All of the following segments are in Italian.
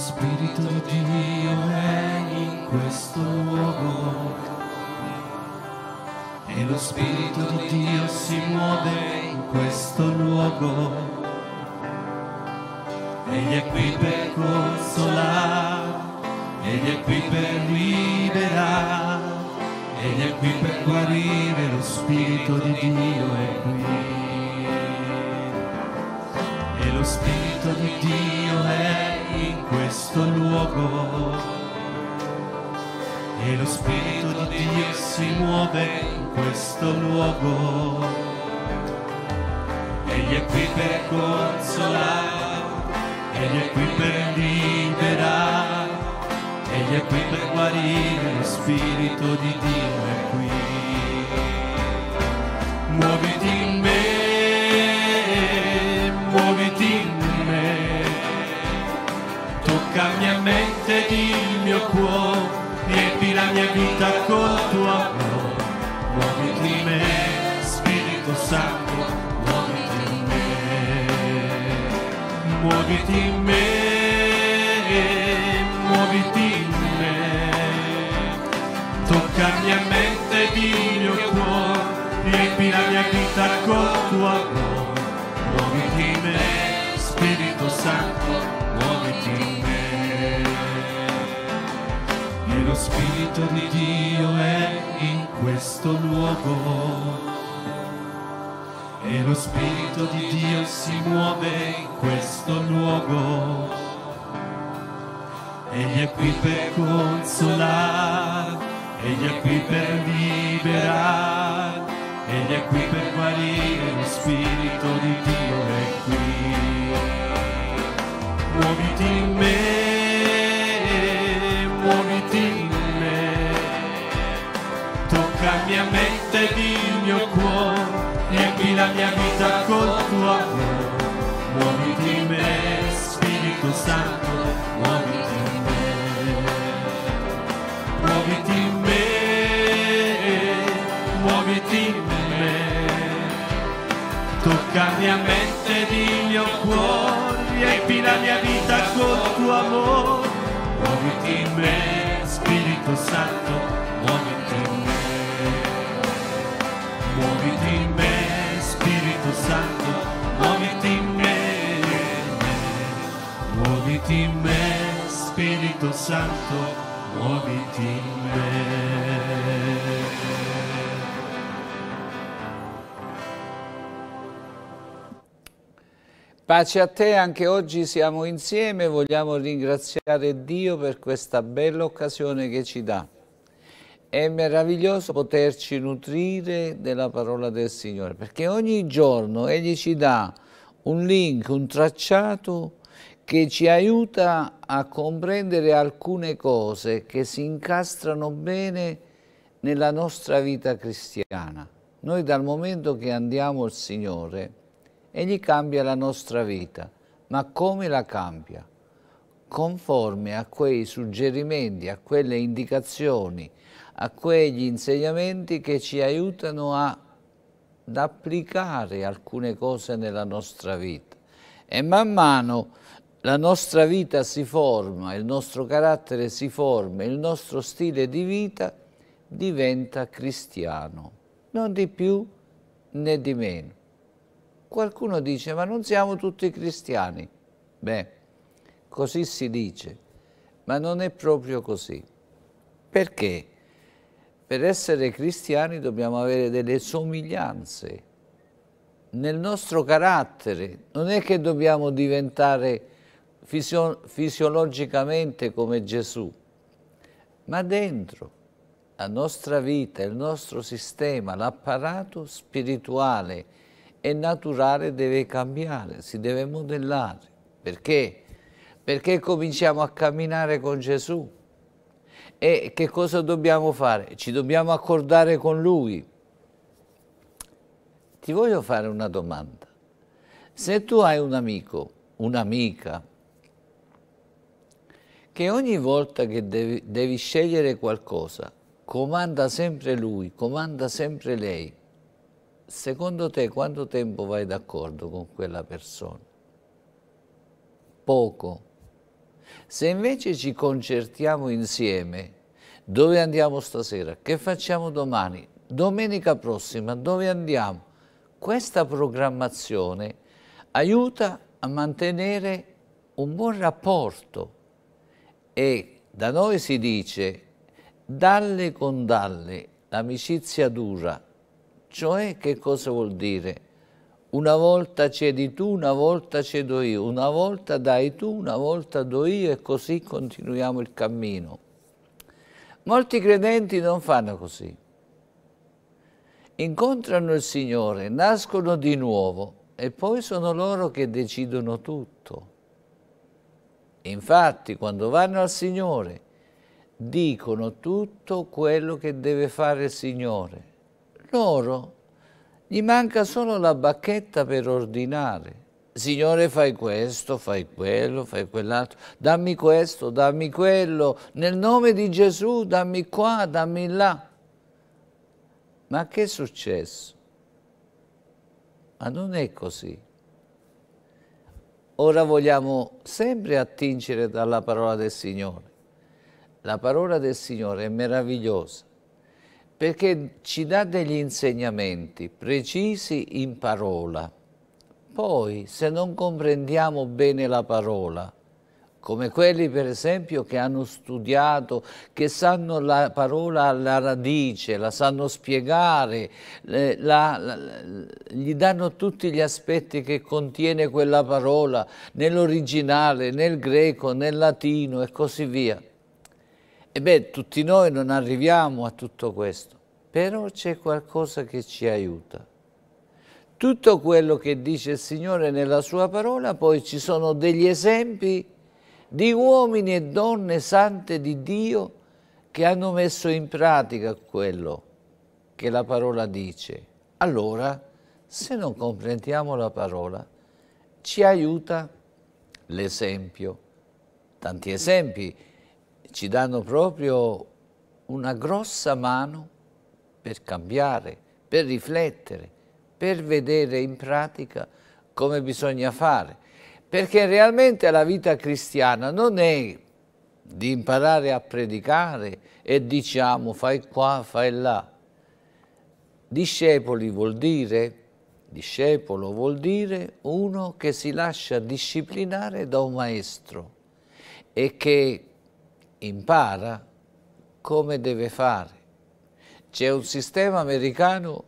Spirito di Dio è in questo luogo e lo Spirito di Dio si muove in questo luogo. Egli è qui per consolare, Egli è qui per liberare, Egli è qui per guarire, lo Spirito di Dio è qui. E lo Spirito di Dio è in questo luogo e lo Spirito di Dio si muove in questo luogo. Egli è qui per consolare, Egli è qui per liberare, Egli è qui per guarire, lo Spirito di Dio è qui. mio cuore, riempi la mia vita col tuo amore, muoviti in me, Spirito Santo, muoviti in me, muoviti in me, muoviti in me, tocca la mia mente ed il mio cuore, riempi la mia vita col tuo amore, muoviti in me, Spirito Santo, muoviti in me lo Spirito di Dio è in questo luogo. E lo Spirito di Dio si muove in questo luogo. Egli è qui per consolare, Egli è qui per liberare, Egli è qui per guarire, lo Spirito di Dio è qui. Muoviti in me. mia mente ed il mio cuore, riempi la mia vita col tuo amore, muoviti in me, Spirito Santo, muoviti in me, muoviti in me, muoviti in me, tocca mia mente ed il mio cuore, riempi la mia vita col tuo amore, muoviti in me, Spirito Santo, muoviti in me, Spirito Santo, muoviti in me, muoviti in me, Spirito Santo, muoviti in me. Pace a te, anche oggi siamo insieme, vogliamo ringraziare Dio per questa bella occasione che ci dà. È meraviglioso poterci nutrire della parola del Signore, perché ogni giorno Egli ci dà un link, un tracciato che ci aiuta a comprendere alcune cose che si incastrano bene nella nostra vita cristiana. Noi dal momento che andiamo al Signore, Egli cambia la nostra vita, ma come la cambia? Conforme a quei suggerimenti, a quelle indicazioni a quegli insegnamenti che ci aiutano ad applicare alcune cose nella nostra vita. E man mano la nostra vita si forma, il nostro carattere si forma, il nostro stile di vita diventa cristiano, non di più né di meno. Qualcuno dice, ma non siamo tutti cristiani. Beh, così si dice, ma non è proprio così. Perché? per essere cristiani dobbiamo avere delle somiglianze nel nostro carattere. Non è che dobbiamo diventare fisio fisiologicamente come Gesù, ma dentro la nostra vita, il nostro sistema, l'apparato spirituale e naturale deve cambiare, si deve modellare. Perché? Perché cominciamo a camminare con Gesù e che cosa dobbiamo fare? Ci dobbiamo accordare con lui. Ti voglio fare una domanda. Se tu hai un amico, un'amica, che ogni volta che devi, devi scegliere qualcosa, comanda sempre lui, comanda sempre lei, secondo te quanto tempo vai d'accordo con quella persona? Poco se invece ci concertiamo insieme, dove andiamo stasera, che facciamo domani, domenica prossima, dove andiamo, questa programmazione aiuta a mantenere un buon rapporto e da noi si dice dalle con dalle l'amicizia dura, cioè che cosa vuol dire? Una volta cedi tu, una volta cedo io, una volta dai tu, una volta do io e così continuiamo il cammino. Molti credenti non fanno così. Incontrano il Signore, nascono di nuovo e poi sono loro che decidono tutto. Infatti, quando vanno al Signore, dicono tutto quello che deve fare il Signore. Loro gli manca solo la bacchetta per ordinare. Signore fai questo, fai quello, fai quell'altro, dammi questo, dammi quello, nel nome di Gesù dammi qua, dammi là. Ma che è successo? Ma non è così. Ora vogliamo sempre attingere dalla parola del Signore. La parola del Signore è meravigliosa perché ci dà degli insegnamenti precisi in parola. Poi, se non comprendiamo bene la parola, come quelli per esempio che hanno studiato, che sanno la parola alla radice, la sanno spiegare, la, la, gli danno tutti gli aspetti che contiene quella parola nell'originale, nel greco, nel latino e così via. E beh, tutti noi non arriviamo a tutto questo, però c'è qualcosa che ci aiuta. Tutto quello che dice il Signore nella sua parola, poi ci sono degli esempi di uomini e donne sante di Dio che hanno messo in pratica quello che la parola dice. Allora, se non comprendiamo la parola, ci aiuta l'esempio. Tanti esempi ci danno proprio una grossa mano per cambiare, per riflettere, per vedere in pratica come bisogna fare. Perché realmente la vita cristiana non è di imparare a predicare e diciamo fai qua, fai là. Discepoli vuol dire, discepolo vuol dire uno che si lascia disciplinare da un maestro e che impara come deve fare. C'è un sistema americano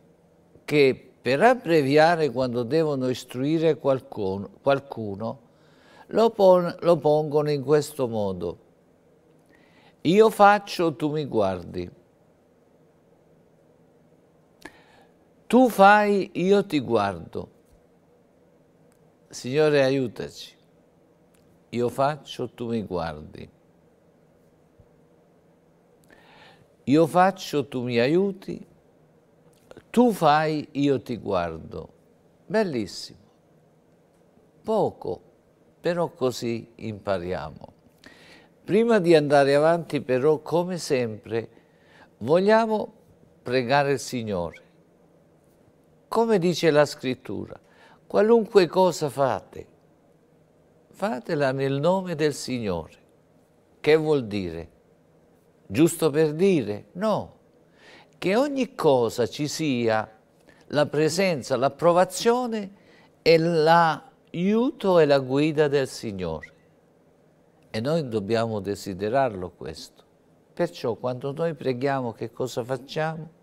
che per abbreviare quando devono istruire qualcuno, qualcuno lo, pon lo pongono in questo modo. Io faccio, tu mi guardi. Tu fai, io ti guardo. Signore, aiutaci. Io faccio, tu mi guardi. Io faccio, tu mi aiuti, tu fai, io ti guardo. Bellissimo. Poco, però così impariamo. Prima di andare avanti però, come sempre, vogliamo pregare il Signore. Come dice la Scrittura, qualunque cosa fate, fatela nel nome del Signore. Che vuol dire? giusto per dire, no, che ogni cosa ci sia la presenza, l'approvazione e l'aiuto e la guida del Signore. E noi dobbiamo desiderarlo questo. Perciò quando noi preghiamo che cosa facciamo?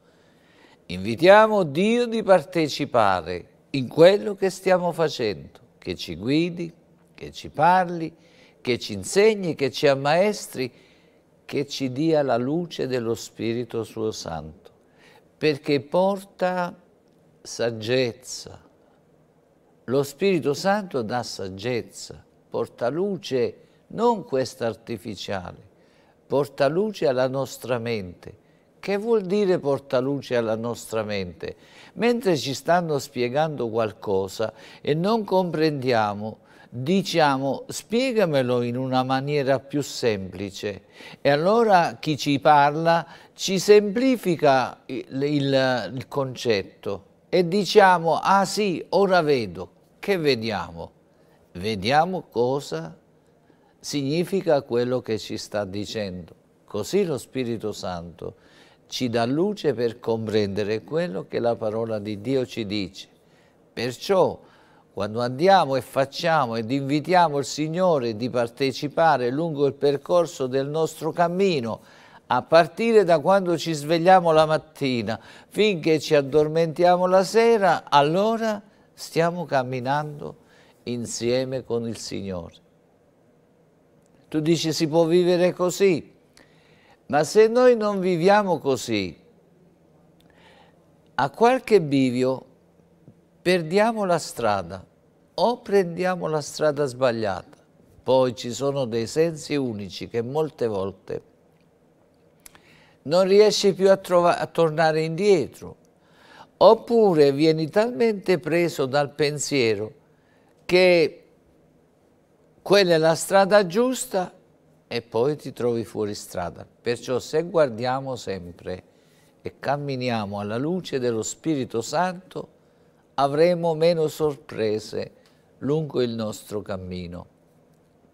Invitiamo Dio di partecipare in quello che stiamo facendo, che ci guidi, che ci parli, che ci insegni, che ci ammaestri, che ci dia la luce dello Spirito suo Santo, perché porta saggezza. Lo Spirito Santo dà saggezza, porta luce, non questa artificiale, porta luce alla nostra mente. Che vuol dire porta luce alla nostra mente? Mentre ci stanno spiegando qualcosa e non comprendiamo, diciamo spiegamelo in una maniera più semplice e allora chi ci parla ci semplifica il, il, il concetto e diciamo ah sì ora vedo che vediamo vediamo cosa significa quello che ci sta dicendo così lo Spirito Santo ci dà luce per comprendere quello che la parola di Dio ci dice perciò quando andiamo e facciamo ed invitiamo il Signore di partecipare lungo il percorso del nostro cammino, a partire da quando ci svegliamo la mattina finché ci addormentiamo la sera, allora stiamo camminando insieme con il Signore. Tu dici si può vivere così, ma se noi non viviamo così, a qualche bivio perdiamo la strada o prendiamo la strada sbagliata. Poi ci sono dei sensi unici che molte volte non riesci più a, a tornare indietro. Oppure vieni talmente preso dal pensiero che quella è la strada giusta e poi ti trovi fuori strada. Perciò se guardiamo sempre e camminiamo alla luce dello Spirito Santo, avremo meno sorprese lungo il nostro cammino.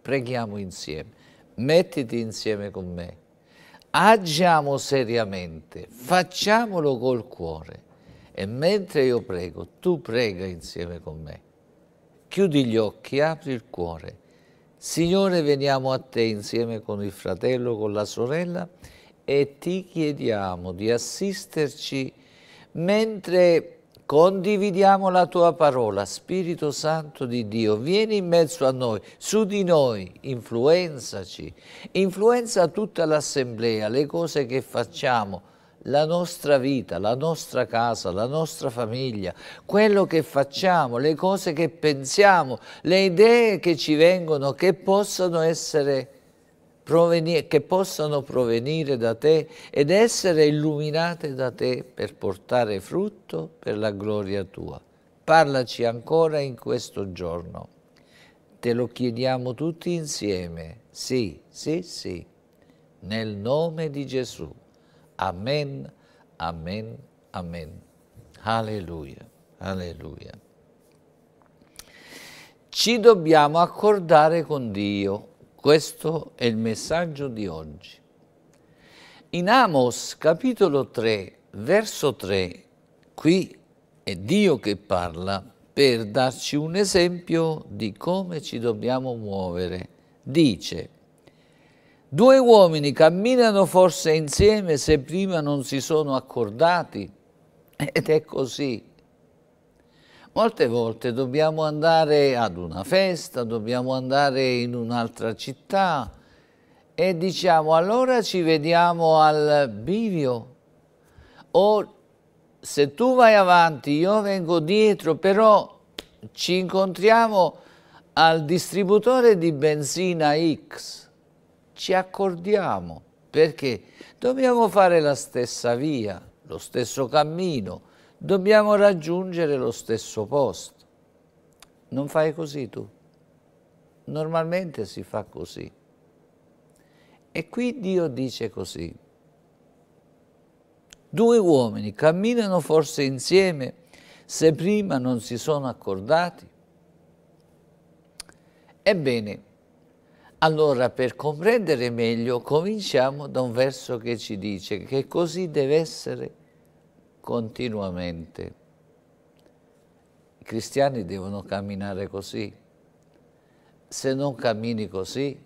Preghiamo insieme, mettiti insieme con me, agiamo seriamente, facciamolo col cuore e mentre io prego, tu prega insieme con me. Chiudi gli occhi, apri il cuore. Signore, veniamo a te insieme con il fratello, con la sorella e ti chiediamo di assisterci mentre Condividiamo la tua parola, Spirito Santo di Dio, vieni in mezzo a noi, su di noi, influenzaci, influenza tutta l'assemblea, le cose che facciamo, la nostra vita, la nostra casa, la nostra famiglia, quello che facciamo, le cose che pensiamo, le idee che ci vengono, che possano essere che possano provenire da te ed essere illuminate da te per portare frutto per la gloria tua. Parlaci ancora in questo giorno. Te lo chiediamo tutti insieme. Sì, sì, sì. Nel nome di Gesù. Amen, amen, amen. Alleluia, alleluia. Ci dobbiamo accordare con Dio questo è il messaggio di oggi. In Amos capitolo 3, verso 3, qui è Dio che parla per darci un esempio di come ci dobbiamo muovere. Dice, due uomini camminano forse insieme se prima non si sono accordati? Ed è così. Molte volte dobbiamo andare ad una festa, dobbiamo andare in un'altra città e diciamo allora ci vediamo al bivio o se tu vai avanti io vengo dietro però ci incontriamo al distributore di benzina X ci accordiamo perché dobbiamo fare la stessa via, lo stesso cammino, dobbiamo raggiungere lo stesso posto. Non fai così tu. Normalmente si fa così. E qui Dio dice così. Due uomini camminano forse insieme se prima non si sono accordati? Ebbene, allora per comprendere meglio cominciamo da un verso che ci dice che così deve essere continuamente. I cristiani devono camminare così. Se non cammini così,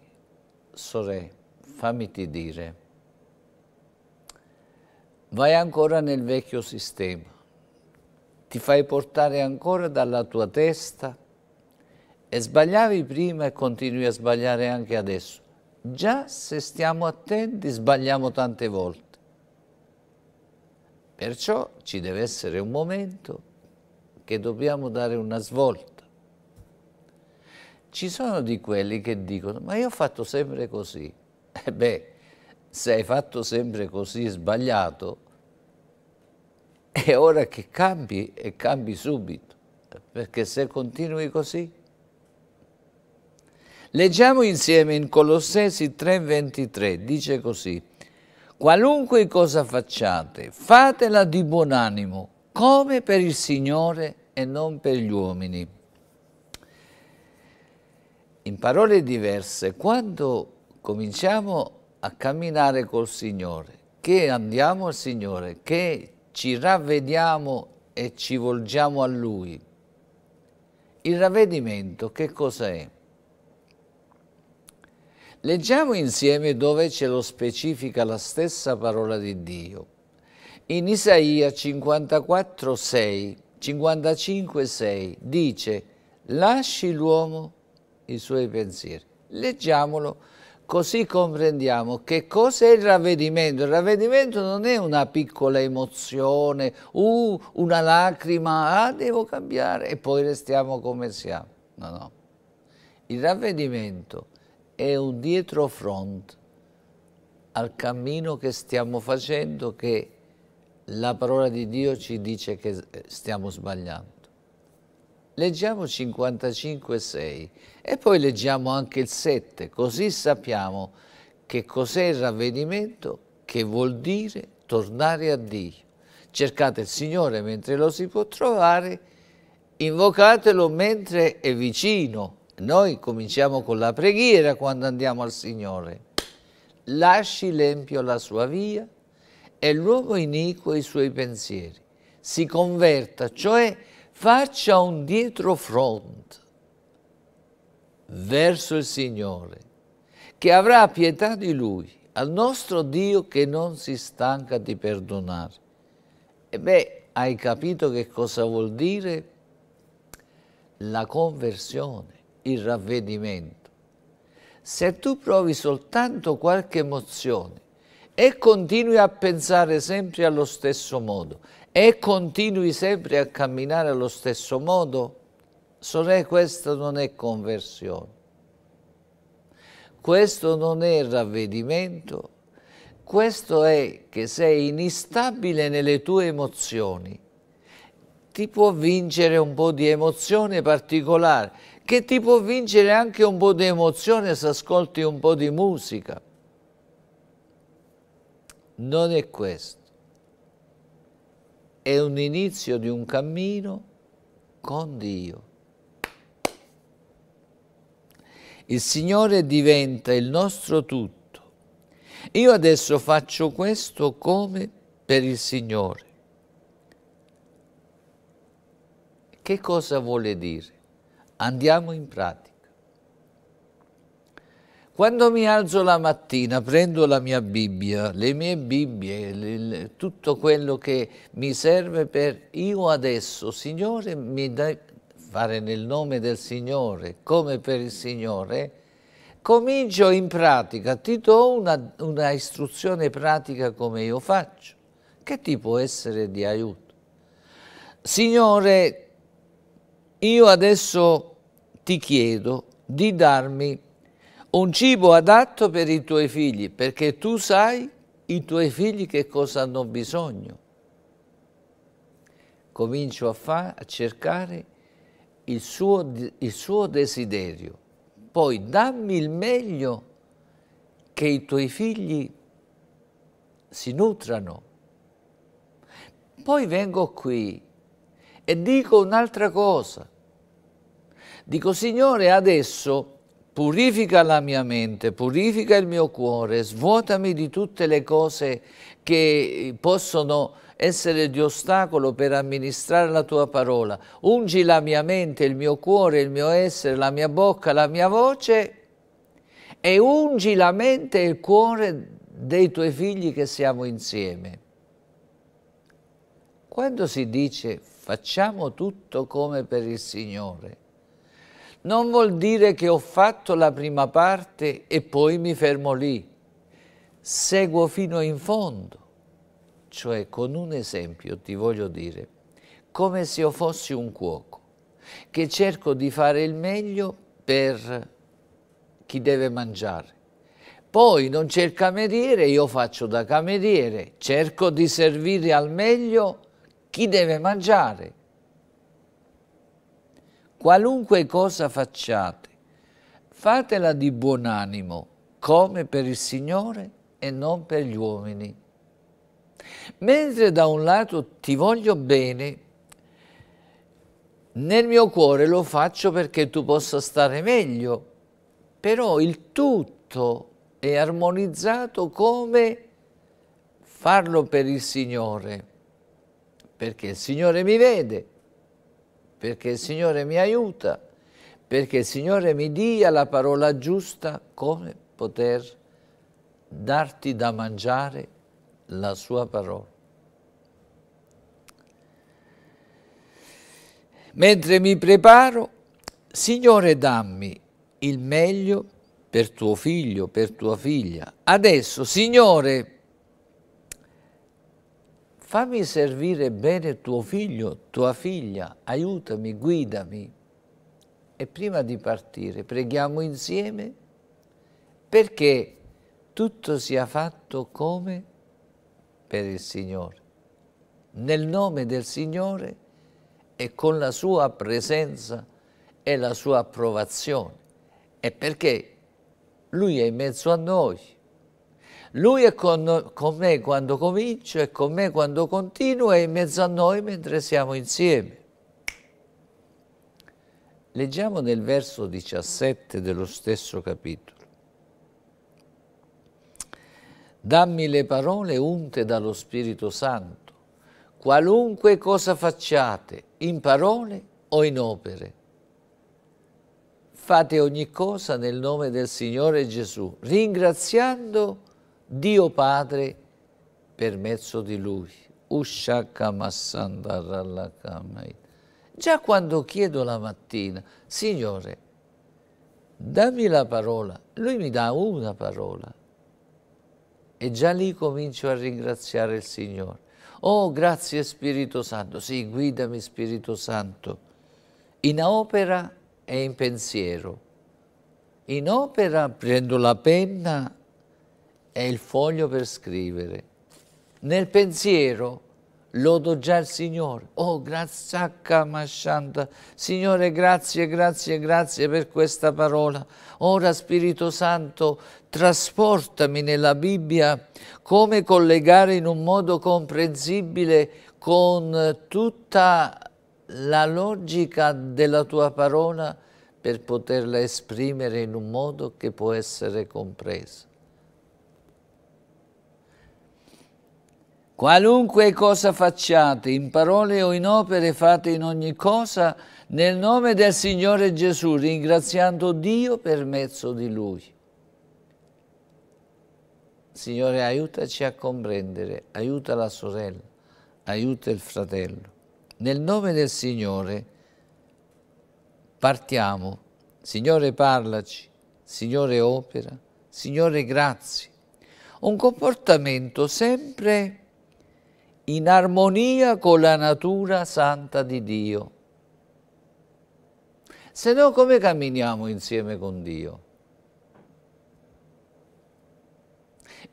sorè, fammi dire, vai ancora nel vecchio sistema, ti fai portare ancora dalla tua testa e sbagliavi prima e continui a sbagliare anche adesso. Già se stiamo attenti sbagliamo tante volte. Perciò ci deve essere un momento che dobbiamo dare una svolta. Ci sono di quelli che dicono, ma io ho fatto sempre così. E eh beh, se hai fatto sempre così sbagliato, è ora che cambi e cambi subito, perché se continui così. Leggiamo insieme in Colossesi 3,23, dice così, qualunque cosa facciate, fatela di buon animo, come per il Signore e non per gli uomini. In parole diverse, quando cominciamo a camminare col Signore, che andiamo al Signore, che ci ravvediamo e ci volgiamo a Lui, il ravvedimento che cosa è? Leggiamo insieme dove ce lo specifica la stessa parola di Dio. In Isaia 54, dice «Lasci l'uomo i suoi pensieri». Leggiamolo così comprendiamo che cos'è il ravvedimento. Il ravvedimento non è una piccola emozione, uh, una lacrima, ah, devo cambiare e poi restiamo come siamo. No, no. Il ravvedimento è un dietrofront al cammino che stiamo facendo che la parola di Dio ci dice che eh, stiamo sbagliando. Leggiamo 55 6 e poi leggiamo anche il 7, così sappiamo che cos'è il ravvedimento, che vuol dire tornare a Dio. Cercate il Signore mentre lo si può trovare, invocatelo mentre è vicino, noi cominciamo con la preghiera quando andiamo al Signore. Lasci l'empio la sua via e l'uomo iniquo i suoi pensieri. Si converta, cioè faccia un dietrofront verso il Signore, che avrà pietà di Lui, al nostro Dio che non si stanca di perdonare. E beh, hai capito che cosa vuol dire? La conversione il ravvedimento. Se tu provi soltanto qualche emozione e continui a pensare sempre allo stesso modo e continui sempre a camminare allo stesso modo, sorella, questa non è conversione. Questo non è ravvedimento, questo è che sei instabile nelle tue emozioni ti può vincere un po' di emozione particolare, che ti può vincere anche un po' di emozione se ascolti un po' di musica. Non è questo. È un inizio di un cammino con Dio. Il Signore diventa il nostro tutto. Io adesso faccio questo come per il Signore. Che cosa vuole dire? Andiamo in pratica. Quando mi alzo la mattina, prendo la mia Bibbia, le mie Bibbie, le, le, tutto quello che mi serve per io adesso, Signore, mi dai fare nel nome del Signore, come per il Signore, comincio in pratica, ti do una, una istruzione pratica come io faccio, che ti può essere di aiuto. Signore, io adesso ti chiedo di darmi un cibo adatto per i tuoi figli, perché tu sai i tuoi figli che cosa hanno bisogno. Comincio a, a cercare il suo, il suo desiderio. Poi dammi il meglio che i tuoi figli si nutrano. Poi vengo qui e dico un'altra cosa. Dico, Signore, adesso purifica la mia mente, purifica il mio cuore, svuotami di tutte le cose che possono essere di ostacolo per amministrare la tua parola. Ungi la mia mente, il mio cuore, il mio essere, la mia bocca, la mia voce e ungi la mente e il cuore dei tuoi figli che siamo insieme. Quando si dice Facciamo tutto come per il Signore. Non vuol dire che ho fatto la prima parte e poi mi fermo lì. Seguo fino in fondo. Cioè, con un esempio ti voglio dire, come se io fossi un cuoco, che cerco di fare il meglio per chi deve mangiare. Poi non c'è il cameriere, io faccio da cameriere, cerco di servire al meglio chi deve mangiare. Qualunque cosa facciate, fatela di buon animo, come per il Signore e non per gli uomini. Mentre da un lato ti voglio bene, nel mio cuore lo faccio perché tu possa stare meglio, però il tutto è armonizzato come farlo per il Signore perché il Signore mi vede, perché il Signore mi aiuta, perché il Signore mi dia la parola giusta come poter darti da mangiare la sua parola. Mentre mi preparo, Signore dammi il meglio per tuo figlio, per tua figlia. Adesso, Signore, fammi servire bene tuo figlio, tua figlia, aiutami, guidami. E prima di partire preghiamo insieme perché tutto sia fatto come per il Signore, nel nome del Signore e con la sua presenza e la sua approvazione. E perché Lui è in mezzo a noi lui è con, con me quando comincio, è con me quando continuo, è in mezzo a noi mentre siamo insieme. Leggiamo nel verso 17 dello stesso capitolo. Dammi le parole unte dallo Spirito Santo, qualunque cosa facciate, in parole o in opere. Fate ogni cosa nel nome del Signore Gesù, ringraziando Dio Padre per mezzo di Lui. Già quando chiedo la mattina, Signore, dammi la parola, Lui mi dà una parola. E già lì comincio a ringraziare il Signore. Oh, grazie Spirito Santo, sì, guidami Spirito Santo, in opera e in pensiero. In opera prendo la penna è il foglio per scrivere. Nel pensiero lodo già il Signore. Oh, grazie, Mascianta. Signore, grazie, grazie, grazie per questa parola. Ora, Spirito Santo, trasportami nella Bibbia come collegare in un modo comprensibile con tutta la logica della tua parola per poterla esprimere in un modo che può essere compreso. Qualunque cosa facciate, in parole o in opere, fate in ogni cosa nel nome del Signore Gesù, ringraziando Dio per mezzo di Lui. Signore, aiutaci a comprendere, aiuta la sorella, aiuta il fratello. Nel nome del Signore partiamo. Signore parlaci, Signore opera, Signore grazie. Un comportamento sempre in armonia con la natura santa di Dio. Se no come camminiamo insieme con Dio?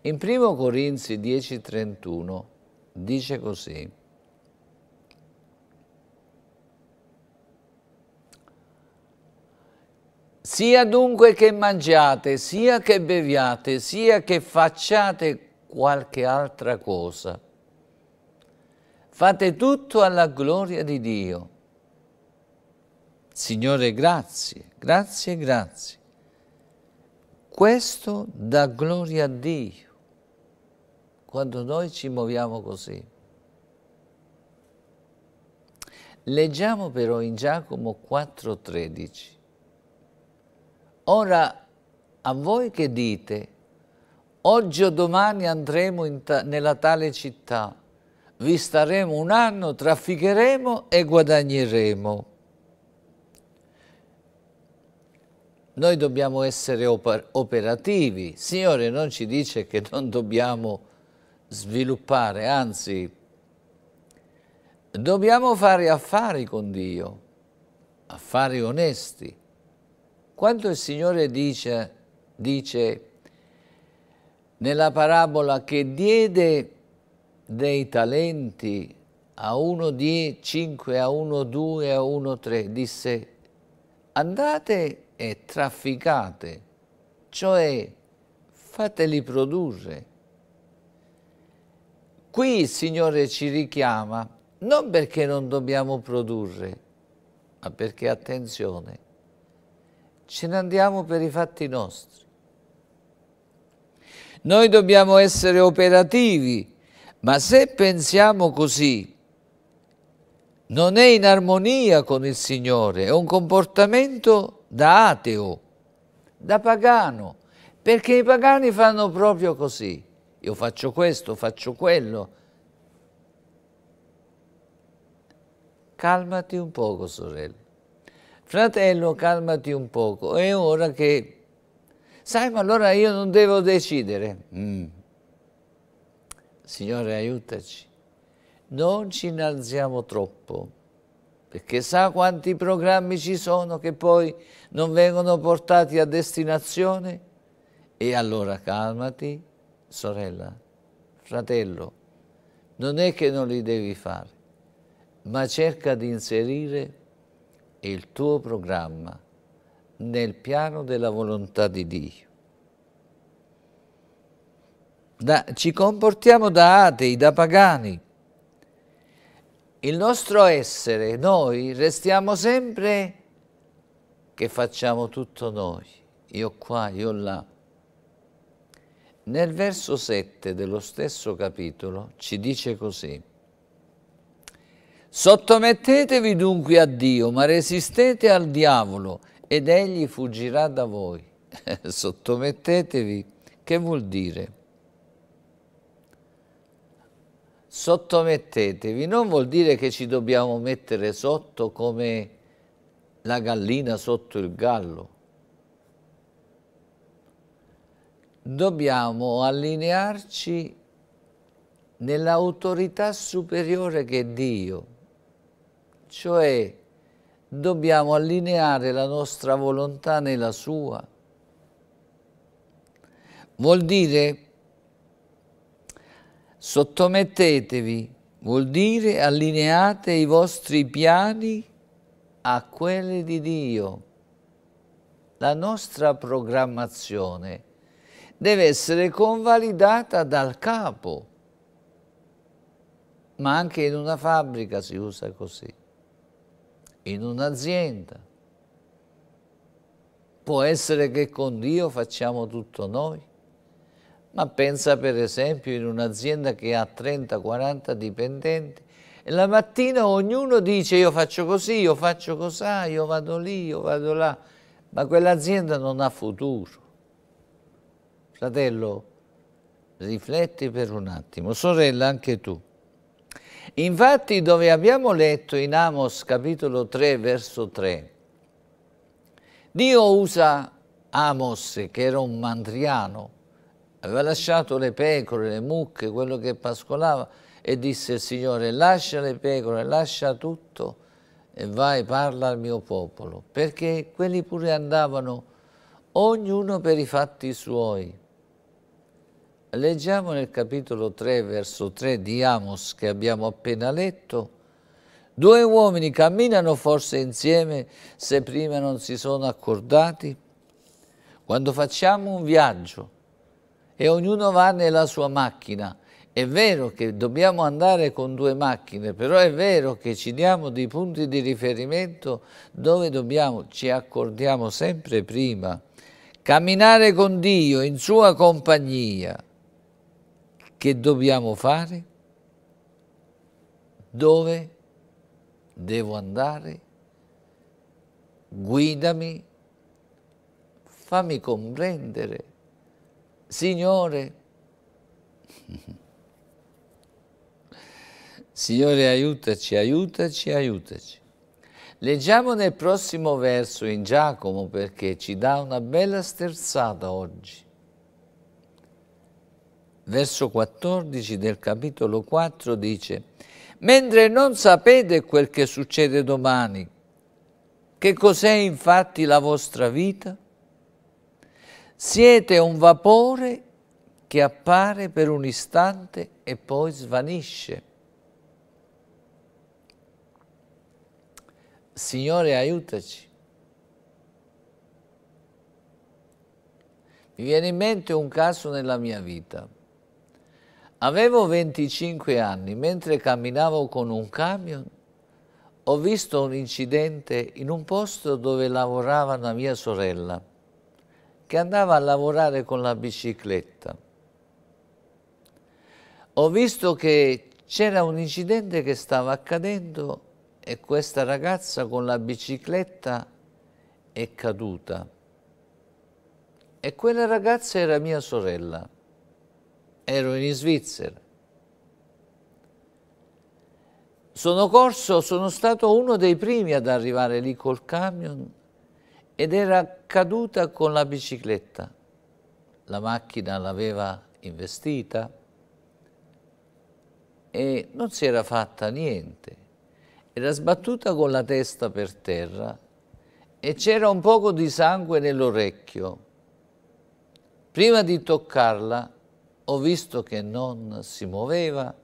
In 1 Corinzi 10,31 dice così, Sia dunque che mangiate, sia che beviate, sia che facciate qualche altra cosa, Fate tutto alla gloria di Dio. Signore, grazie, grazie, grazie. Questo dà gloria a Dio quando noi ci muoviamo così. Leggiamo però in Giacomo 4,13. Ora, a voi che dite, oggi o domani andremo ta nella tale città vi staremo un anno, trafficheremo e guadagneremo. Noi dobbiamo essere operativi. Signore non ci dice che non dobbiamo sviluppare, anzi, dobbiamo fare affari con Dio, affari onesti. Quando il Signore dice, dice nella parabola che diede dei talenti a 1,10, a 1,2, a 1,3, disse andate e trafficate, cioè fateli produrre. Qui il Signore ci richiama non perché non dobbiamo produrre, ma perché, attenzione, ce ne andiamo per i fatti nostri. Noi dobbiamo essere operativi ma se pensiamo così, non è in armonia con il Signore, è un comportamento da ateo, da pagano, perché i pagani fanno proprio così. Io faccio questo, faccio quello. Calmati un poco, sorella. Fratello, calmati un poco. È ora che... Sai, ma allora io non devo decidere. Mm. Signore aiutaci, non ci innalziamo troppo, perché sa quanti programmi ci sono che poi non vengono portati a destinazione? E allora calmati, sorella, fratello, non è che non li devi fare, ma cerca di inserire il tuo programma nel piano della volontà di Dio da, ci comportiamo da atei, da pagani. Il nostro essere, noi, restiamo sempre che facciamo tutto noi, io qua, io là. Nel verso 7 dello stesso capitolo ci dice così, Sottomettetevi dunque a Dio, ma resistete al diavolo ed egli fuggirà da voi. Sottomettetevi, che vuol dire? Sottomettetevi non vuol dire che ci dobbiamo mettere sotto come la gallina sotto il gallo. Dobbiamo allinearci nell'autorità superiore che è Dio, cioè dobbiamo allineare la nostra volontà nella sua. Vuol dire Sottomettetevi vuol dire allineate i vostri piani a quelli di Dio. La nostra programmazione deve essere convalidata dal capo, ma anche in una fabbrica si usa così, in un'azienda. Può essere che con Dio facciamo tutto noi ma pensa per esempio in un'azienda che ha 30-40 dipendenti e la mattina ognuno dice io faccio così, io faccio cos'ha, io vado lì, io vado là, ma quell'azienda non ha futuro. Fratello, rifletti per un attimo, sorella anche tu. Infatti dove abbiamo letto in Amos capitolo 3 verso 3, Dio usa Amos che era un mandriano Aveva lasciato le pecore, le mucche, quello che pascolava e disse il Signore lascia le pecore, lascia tutto e vai parla al mio popolo perché quelli pure andavano ognuno per i fatti suoi. Leggiamo nel capitolo 3 verso 3 di Amos che abbiamo appena letto Due uomini camminano forse insieme se prima non si sono accordati? Quando facciamo un viaggio e ognuno va nella sua macchina. È vero che dobbiamo andare con due macchine, però è vero che ci diamo dei punti di riferimento dove dobbiamo, ci accordiamo sempre prima, camminare con Dio in sua compagnia. Che dobbiamo fare? Dove devo andare? Guidami, fammi comprendere Signore, Signore aiutaci, aiutaci, aiutaci. Leggiamo nel prossimo verso in Giacomo perché ci dà una bella sterzata oggi. Verso 14 del capitolo 4 dice «Mentre non sapete quel che succede domani, che cos'è infatti la vostra vita?» Siete un vapore che appare per un istante e poi svanisce. Signore, aiutaci. Mi viene in mente un caso nella mia vita. Avevo 25 anni, mentre camminavo con un camion, ho visto un incidente in un posto dove lavorava una mia sorella che andava a lavorare con la bicicletta. Ho visto che c'era un incidente che stava accadendo e questa ragazza con la bicicletta è caduta. E quella ragazza era mia sorella. Ero in Svizzera. Sono corso, sono stato uno dei primi ad arrivare lì col camion ed era caduta con la bicicletta. La macchina l'aveva investita e non si era fatta niente. Era sbattuta con la testa per terra e c'era un poco di sangue nell'orecchio. Prima di toccarla ho visto che non si muoveva,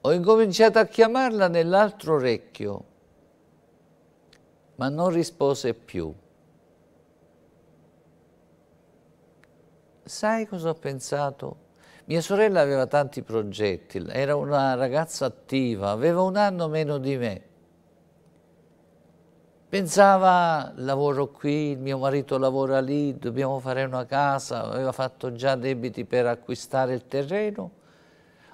ho incominciato a chiamarla nell'altro orecchio, ma non rispose più. sai cosa ho pensato? Mia sorella aveva tanti progetti, era una ragazza attiva, aveva un anno meno di me. Pensava, lavoro qui, mio marito lavora lì, dobbiamo fare una casa, aveva fatto già debiti per acquistare il terreno.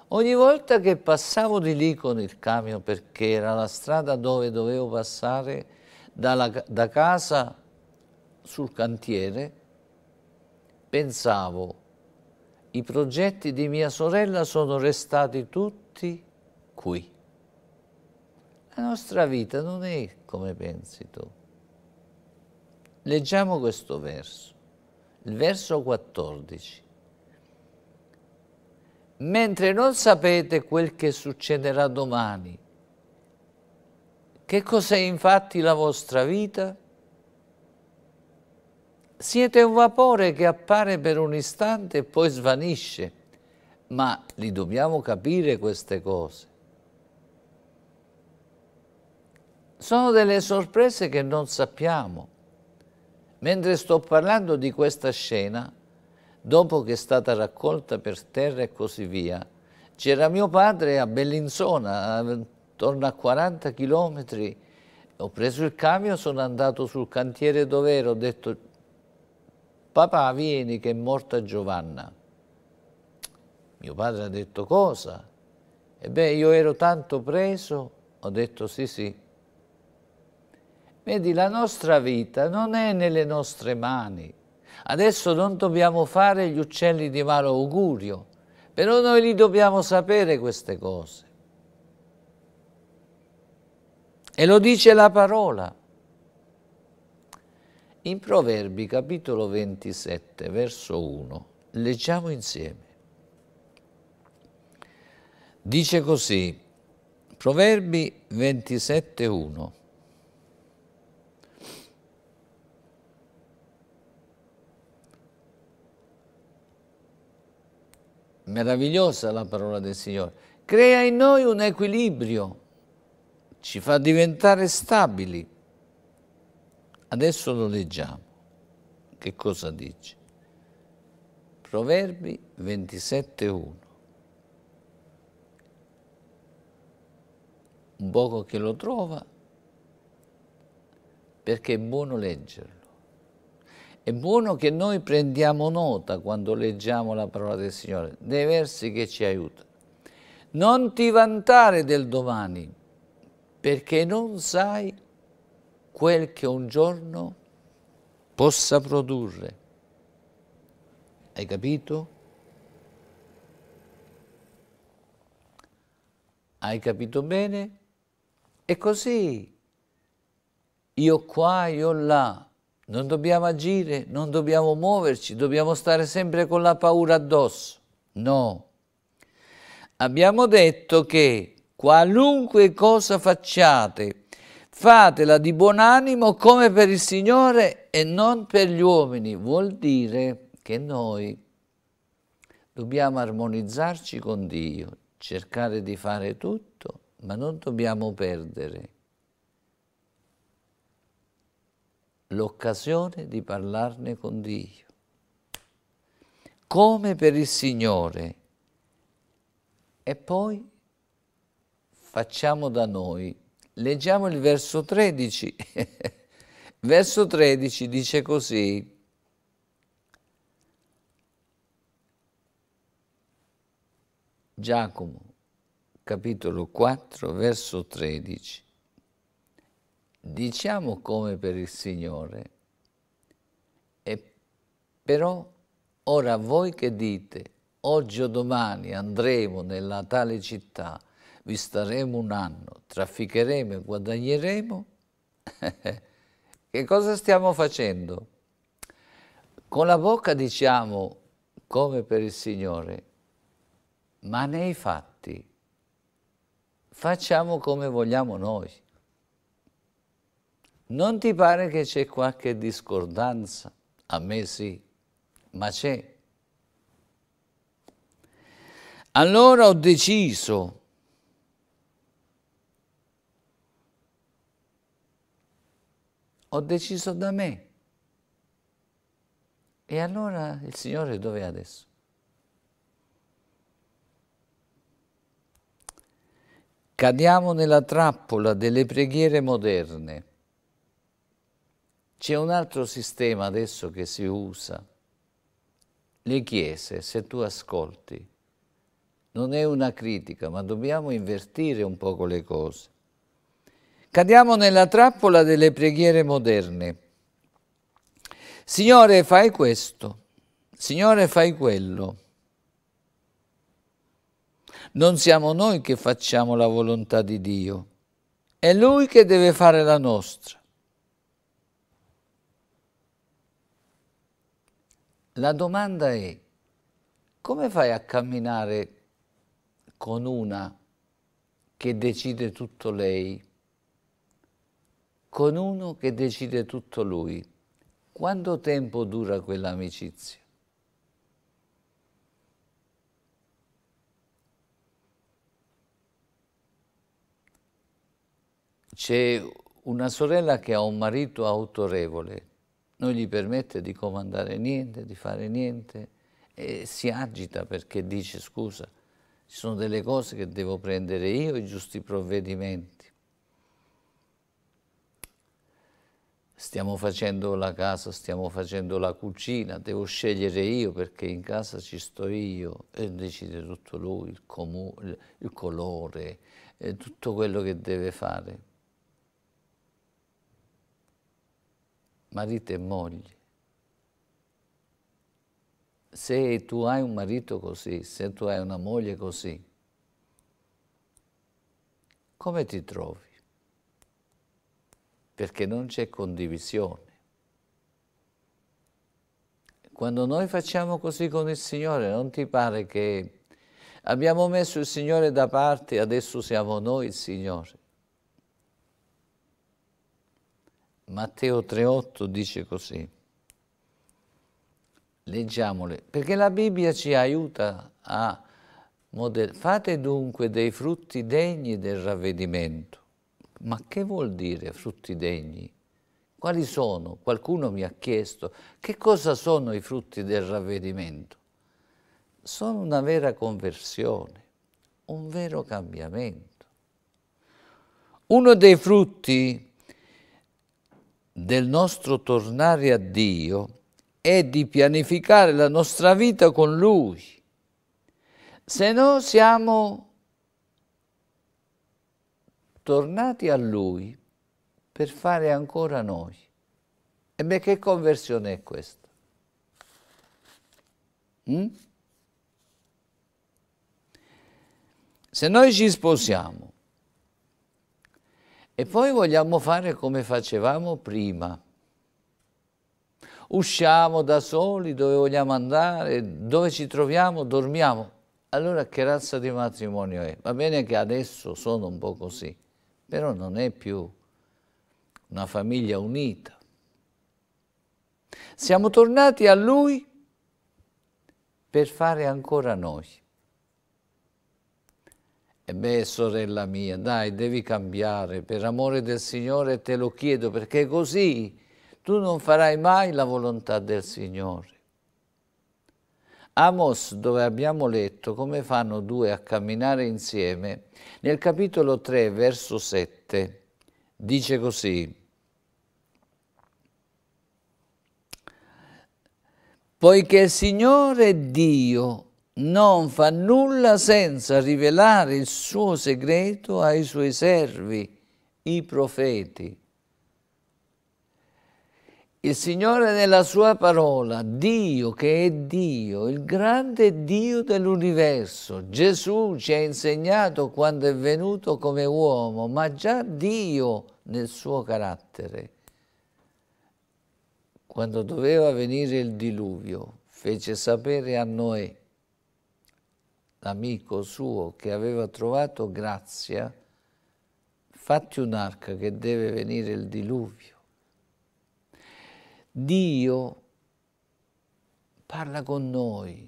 Ogni volta che passavo di lì con il camion, perché era la strada dove dovevo passare dalla, da casa sul cantiere, pensavo, i progetti di mia sorella sono restati tutti qui. La nostra vita non è come pensi tu. Leggiamo questo verso, il verso 14. Mentre non sapete quel che succederà domani, che cos'è infatti la vostra vita? Siete un vapore che appare per un istante e poi svanisce, ma li dobbiamo capire queste cose. Sono delle sorprese che non sappiamo. Mentre sto parlando di questa scena, dopo che è stata raccolta per terra e così via, c'era mio padre a Bellinzona, intorno a 40 chilometri, ho preso il camion, sono andato sul cantiere dove ero, ho detto papà vieni che è morta Giovanna. Mio padre ha detto cosa? E beh, io ero tanto preso, ho detto sì sì. Vedi, la nostra vita non è nelle nostre mani. Adesso non dobbiamo fare gli uccelli di malo augurio, però noi li dobbiamo sapere queste cose. E lo dice la parola. In Proverbi capitolo 27, verso 1, leggiamo insieme. Dice così, Proverbi 27, 1. Meravigliosa la parola del Signore. Crea in noi un equilibrio, ci fa diventare stabili Adesso lo leggiamo. Che cosa dice? Proverbi 27.1. Un poco che lo trova, perché è buono leggerlo. È buono che noi prendiamo nota quando leggiamo la parola del Signore, dei versi che ci aiutano. Non ti vantare del domani, perché non sai quel che un giorno possa produrre. Hai capito? Hai capito bene? E così, io qua, io là, non dobbiamo agire, non dobbiamo muoverci, dobbiamo stare sempre con la paura addosso. No. Abbiamo detto che qualunque cosa facciate fatela di buon animo come per il Signore e non per gli uomini. Vuol dire che noi dobbiamo armonizzarci con Dio, cercare di fare tutto, ma non dobbiamo perdere l'occasione di parlarne con Dio. Come per il Signore. E poi facciamo da noi Leggiamo il verso 13. verso 13 dice così. Giacomo, capitolo 4, verso 13. Diciamo come per il Signore, e però ora voi che dite, oggi o domani andremo nella tale città, vi staremo un anno, trafficheremo e guadagneremo, che cosa stiamo facendo? Con la bocca diciamo come per il Signore, ma nei fatti facciamo come vogliamo noi. Non ti pare che c'è qualche discordanza? A me sì, ma c'è. Allora ho deciso ho deciso da me. E allora il Signore dov'è adesso? Cadiamo nella trappola delle preghiere moderne. C'è un altro sistema adesso che si usa. Le chiese, se tu ascolti, non è una critica, ma dobbiamo invertire un poco le cose. Cadiamo nella trappola delle preghiere moderne. Signore, fai questo. Signore, fai quello. Non siamo noi che facciamo la volontà di Dio, è Lui che deve fare la nostra. La domanda è, come fai a camminare con una che decide tutto lei? con uno che decide tutto lui, quanto tempo dura quell'amicizia? C'è una sorella che ha un marito autorevole, non gli permette di comandare niente, di fare niente, e si agita perché dice scusa, ci sono delle cose che devo prendere io, i giusti provvedimenti. stiamo facendo la casa, stiamo facendo la cucina, devo scegliere io perché in casa ci sto io e decide tutto lui, il, comune, il colore, tutto quello che deve fare. Marito e moglie. Se tu hai un marito così, se tu hai una moglie così, come ti trovi? perché non c'è condivisione. Quando noi facciamo così con il Signore, non ti pare che abbiamo messo il Signore da parte e adesso siamo noi il Signore? Matteo 3,8 dice così. Leggiamole, perché la Bibbia ci aiuta a modellare. Fate dunque dei frutti degni del ravvedimento ma che vuol dire frutti degni? Quali sono? Qualcuno mi ha chiesto che cosa sono i frutti del ravvedimento. Sono una vera conversione, un vero cambiamento. Uno dei frutti del nostro tornare a Dio è di pianificare la nostra vita con Lui. Se no siamo tornati a Lui per fare ancora noi. E beh, che conversione è questa? Mm? Se noi ci sposiamo e poi vogliamo fare come facevamo prima, usciamo da soli dove vogliamo andare, dove ci troviamo, dormiamo, allora che razza di matrimonio è? Va bene che adesso sono un po' così, però non è più una famiglia unita. Siamo tornati a Lui per fare ancora noi. E beh, sorella mia, dai, devi cambiare, per amore del Signore te lo chiedo, perché così tu non farai mai la volontà del Signore. Amos, dove abbiamo letto come fanno due a camminare insieme, nel capitolo 3, verso 7, dice così, Poiché il Signore Dio non fa nulla senza rivelare il suo segreto ai suoi servi, i profeti. Il Signore nella sua parola, Dio che è Dio, il grande Dio dell'universo, Gesù ci ha insegnato quando è venuto come uomo, ma già Dio nel suo carattere. Quando doveva venire il diluvio, fece sapere a Noè, l'amico suo che aveva trovato grazia, fatti un'arca che deve venire il diluvio Dio parla con noi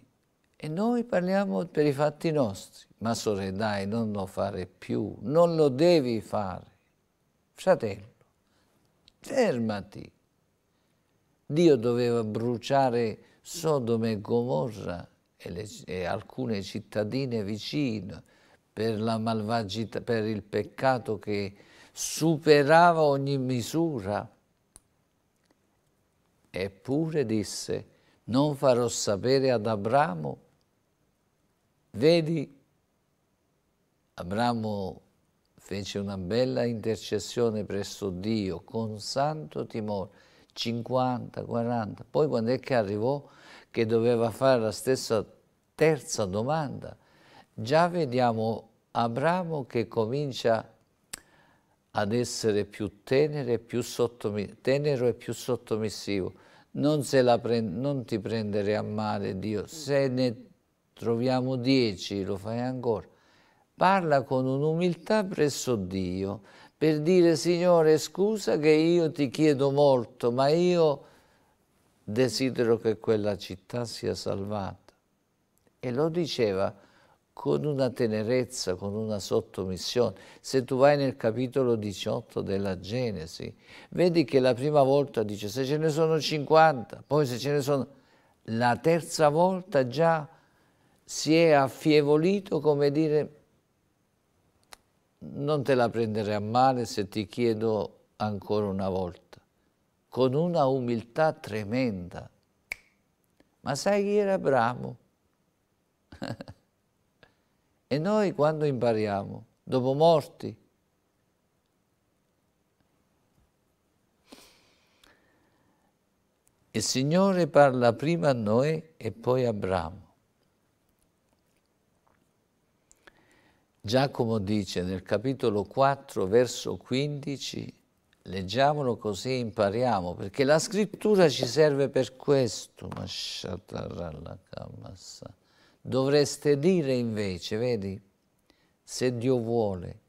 e noi parliamo per i fatti nostri. Ma sorella, dai, non lo fare più, non lo devi fare. Fratello, fermati. Dio doveva bruciare Sodome e Gomorra e, le, e alcune cittadine vicine per la malvagità, per il peccato che superava ogni misura. Eppure disse, non farò sapere ad Abramo. Vedi, Abramo fece una bella intercessione presso Dio con santo timore, 50, 40. Poi quando è che arrivò che doveva fare la stessa terza domanda, già vediamo Abramo che comincia a ad essere più tenero e più, sottomissivo. Non, non ti prendere a male Dio, se ne troviamo dieci lo fai ancora. Parla con un'umiltà presso Dio per dire Signore scusa che io ti chiedo molto, ma io desidero che quella città sia salvata. E lo diceva con una tenerezza, con una sottomissione. Se tu vai nel capitolo 18 della Genesi, vedi che la prima volta dice se ce ne sono 50, poi se ce ne sono... La terza volta già si è affievolito come dire non te la prenderei a male se ti chiedo ancora una volta, con una umiltà tremenda. Ma sai chi era Abramo? E noi quando impariamo? Dopo morti. Il Signore parla prima a noi e poi a Abramo. Giacomo dice nel capitolo 4, verso 15, leggiamolo così impariamo, perché la scrittura ci serve per questo. Mashatarallakamassah. Dovreste dire invece, vedi, se Dio vuole,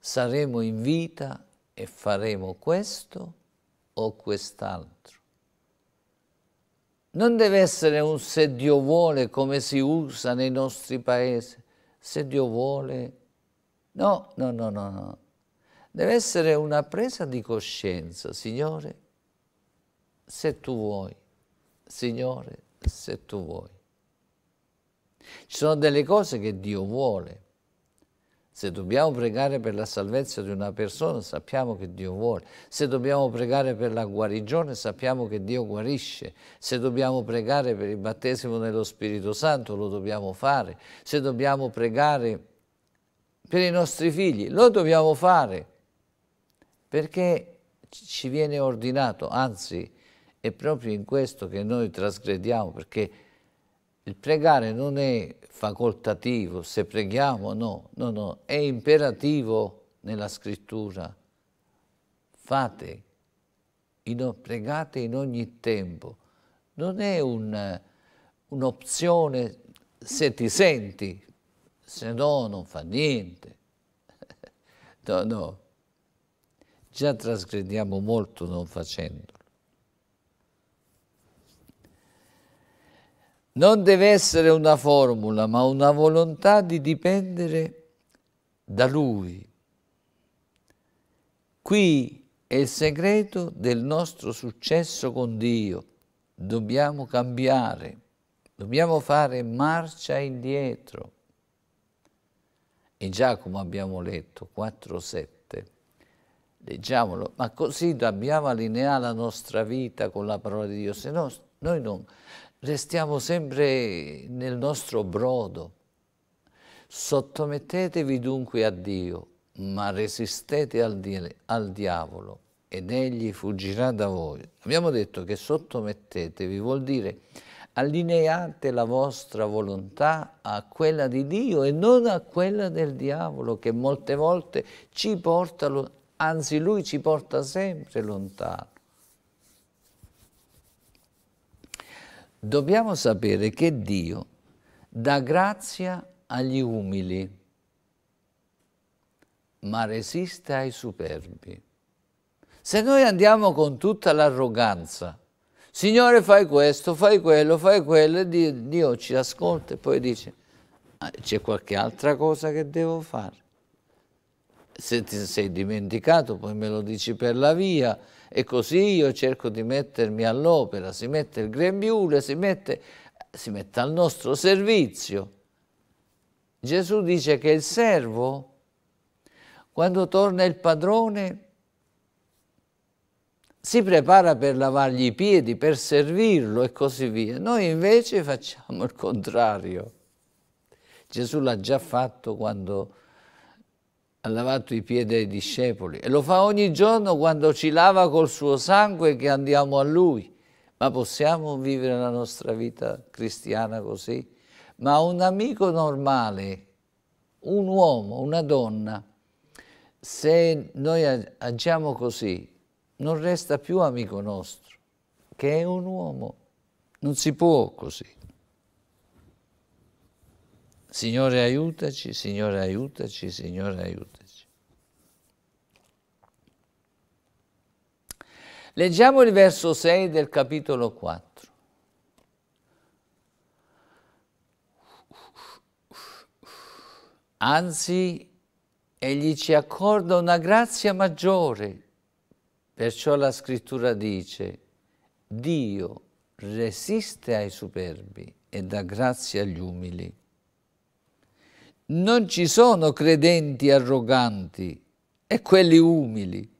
saremo in vita e faremo questo o quest'altro. Non deve essere un se Dio vuole come si usa nei nostri paesi, se Dio vuole. No, no, no, no, no. Deve essere una presa di coscienza, Signore, se tu vuoi. Signore, se tu vuoi. Ci sono delle cose che Dio vuole. Se dobbiamo pregare per la salvezza di una persona, sappiamo che Dio vuole. Se dobbiamo pregare per la guarigione, sappiamo che Dio guarisce. Se dobbiamo pregare per il battesimo nello Spirito Santo, lo dobbiamo fare. Se dobbiamo pregare per i nostri figli, lo dobbiamo fare. Perché ci viene ordinato, anzi è proprio in questo che noi trasgrediamo, perché il pregare non è facoltativo, se preghiamo no, no, no, è imperativo nella scrittura. Fate, pregate in ogni tempo. Non è un'opzione un se ti senti, se no non fa niente. no, no. Già trasgrediamo molto non facendolo. Non deve essere una formula, ma una volontà di dipendere da Lui. Qui è il segreto del nostro successo con Dio. Dobbiamo cambiare, dobbiamo fare marcia indietro. In Giacomo abbiamo letto 4-7, leggiamolo, ma così dobbiamo allineare la nostra vita con la parola di Dio, se no noi non, restiamo sempre nel nostro brodo. Sottomettetevi dunque a Dio, ma resistete al, di al diavolo ed egli fuggirà da voi. Abbiamo detto che sottomettetevi vuol dire allineate la vostra volontà a quella di Dio e non a quella del diavolo che molte volte ci porta, anzi lui ci porta sempre lontano. dobbiamo sapere che Dio dà grazia agli umili, ma resiste ai superbi. Se noi andiamo con tutta l'arroganza, Signore fai questo, fai quello, fai quello, e Dio, Dio ci ascolta e poi dice, ah, c'è qualche altra cosa che devo fare. Se ti sei dimenticato, poi me lo dici per la via, e così io cerco di mettermi all'opera, si mette il grembiule, si mette, si mette al nostro servizio. Gesù dice che il servo, quando torna il padrone, si prepara per lavargli i piedi, per servirlo e così via. Noi invece facciamo il contrario. Gesù l'ha già fatto quando ha lavato i piedi ai discepoli e lo fa ogni giorno quando ci lava col suo sangue che andiamo a lui. Ma possiamo vivere la nostra vita cristiana così? Ma un amico normale, un uomo, una donna, se noi agiamo così, non resta più amico nostro, che è un uomo. Non si può così. Signore aiutaci, Signore aiutaci, Signore aiutaci. Leggiamo il verso 6 del capitolo 4. Anzi, egli ci accorda una grazia maggiore. Perciò la scrittura dice, Dio resiste ai superbi e dà grazia agli umili non ci sono credenti arroganti e quelli umili.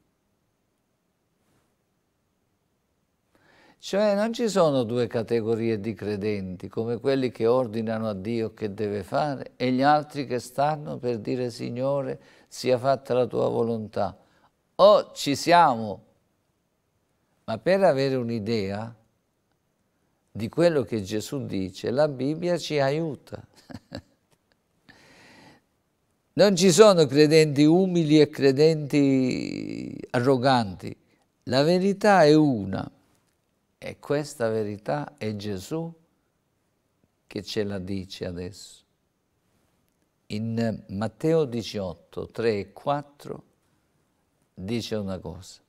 Cioè non ci sono due categorie di credenti, come quelli che ordinano a Dio che deve fare e gli altri che stanno per dire Signore sia fatta la tua volontà. O oh, ci siamo, ma per avere un'idea di quello che Gesù dice, la Bibbia ci aiuta. Non ci sono credenti umili e credenti arroganti. La verità è una e questa verità è Gesù che ce la dice adesso. In Matteo 18, 3 e 4 dice una cosa.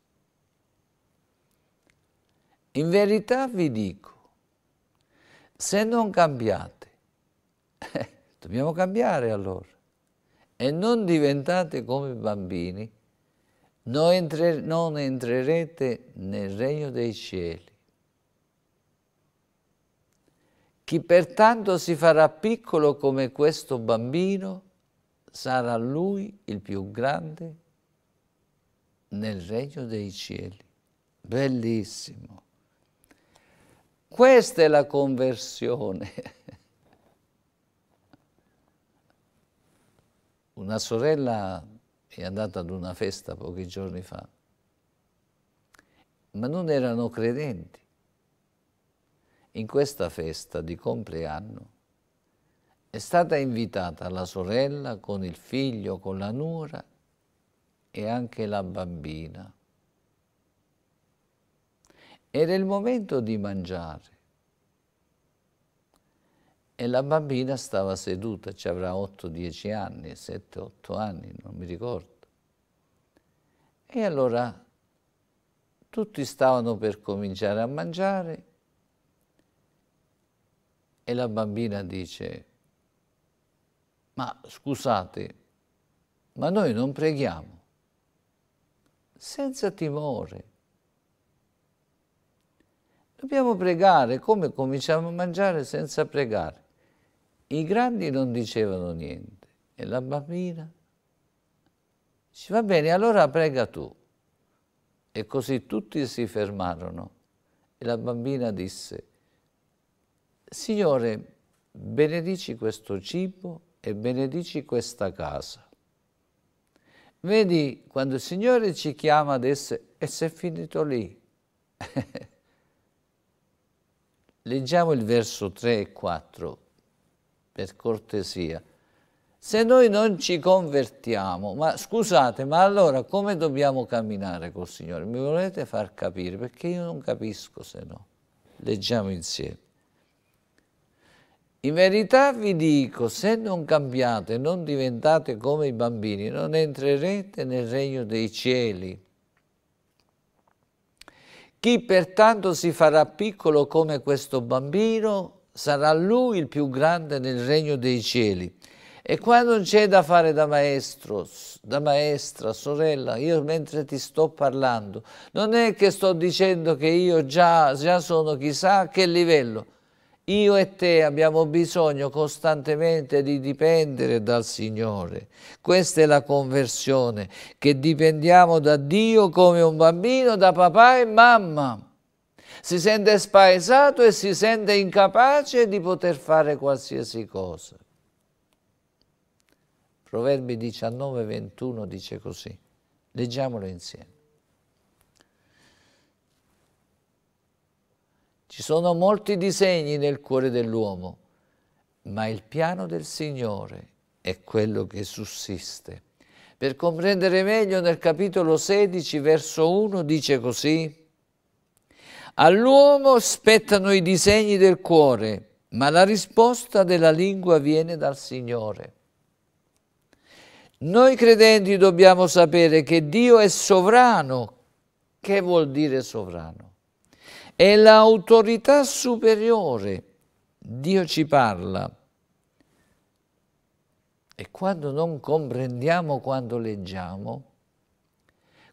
In verità vi dico, se non cambiate, eh, dobbiamo cambiare allora e non diventate come bambini, non, entre non entrerete nel regno dei cieli. Chi pertanto si farà piccolo come questo bambino, sarà lui il più grande nel regno dei cieli. Bellissimo. Questa è la conversione. Una sorella è andata ad una festa pochi giorni fa, ma non erano credenti. In questa festa di compleanno è stata invitata la sorella con il figlio, con la nuora e anche la bambina. Era il momento di mangiare e la bambina stava seduta, ci avrà 8-10 anni, 7-8 anni, non mi ricordo. E allora tutti stavano per cominciare a mangiare e la bambina dice, ma scusate, ma noi non preghiamo, senza timore. Dobbiamo pregare, come cominciamo a mangiare senza pregare? I grandi non dicevano niente e la bambina dice va bene, allora prega tu. E così tutti si fermarono e la bambina disse Signore, benedici questo cibo e benedici questa casa. Vedi, quando il Signore ci chiama ad adesso e si è finito lì. Leggiamo il verso 3 e 4 per cortesia, se noi non ci convertiamo, ma scusate, ma allora come dobbiamo camminare col Signore? Mi volete far capire? Perché io non capisco se no. Leggiamo insieme. In verità vi dico, se non cambiate, non diventate come i bambini, non entrerete nel regno dei cieli. Chi pertanto si farà piccolo come questo bambino, sarà lui il più grande nel regno dei cieli. E qua non c'è da fare da maestro, da maestra, sorella, io mentre ti sto parlando, non è che sto dicendo che io già, già sono chissà a che livello. Io e te abbiamo bisogno costantemente di dipendere dal Signore. Questa è la conversione, che dipendiamo da Dio come un bambino, da papà e mamma si sente spaesato e si sente incapace di poter fare qualsiasi cosa. Proverbi 19, 21 dice così. Leggiamolo insieme. Ci sono molti disegni nel cuore dell'uomo, ma il piano del Signore è quello che sussiste. Per comprendere meglio nel capitolo 16, verso 1, dice così, All'uomo spettano i disegni del cuore, ma la risposta della lingua viene dal Signore. Noi credenti dobbiamo sapere che Dio è sovrano. Che vuol dire sovrano? È l'autorità superiore. Dio ci parla. E quando non comprendiamo quando leggiamo,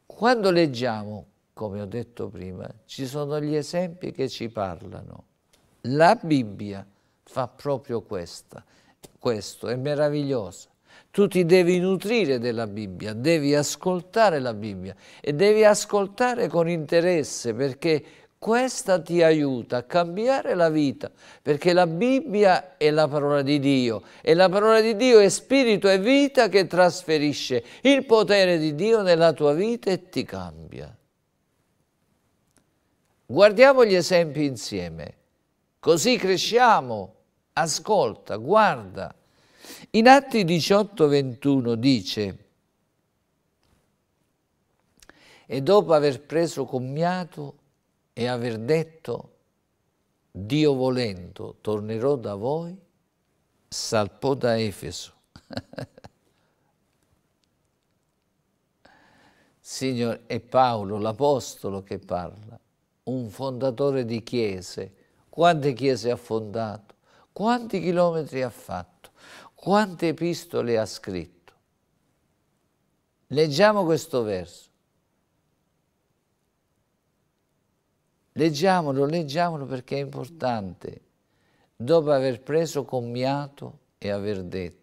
quando leggiamo come ho detto prima, ci sono gli esempi che ci parlano. La Bibbia fa proprio questa, questo, è meravigliosa. Tu ti devi nutrire della Bibbia, devi ascoltare la Bibbia e devi ascoltare con interesse perché questa ti aiuta a cambiare la vita, perché la Bibbia è la parola di Dio e la parola di Dio è spirito e vita che trasferisce il potere di Dio nella tua vita e ti cambia. Guardiamo gli esempi insieme, così cresciamo. Ascolta, guarda. In Atti 18:21 dice, e dopo aver preso commiato e aver detto, Dio volendo, tornerò da voi, salpò da Efeso. Signore, è Paolo, l'Apostolo, che parla un fondatore di chiese, quante chiese ha fondato, quanti chilometri ha fatto, quante epistole ha scritto. Leggiamo questo verso. Leggiamolo, leggiamolo perché è importante. Dopo aver preso commiato e aver detto,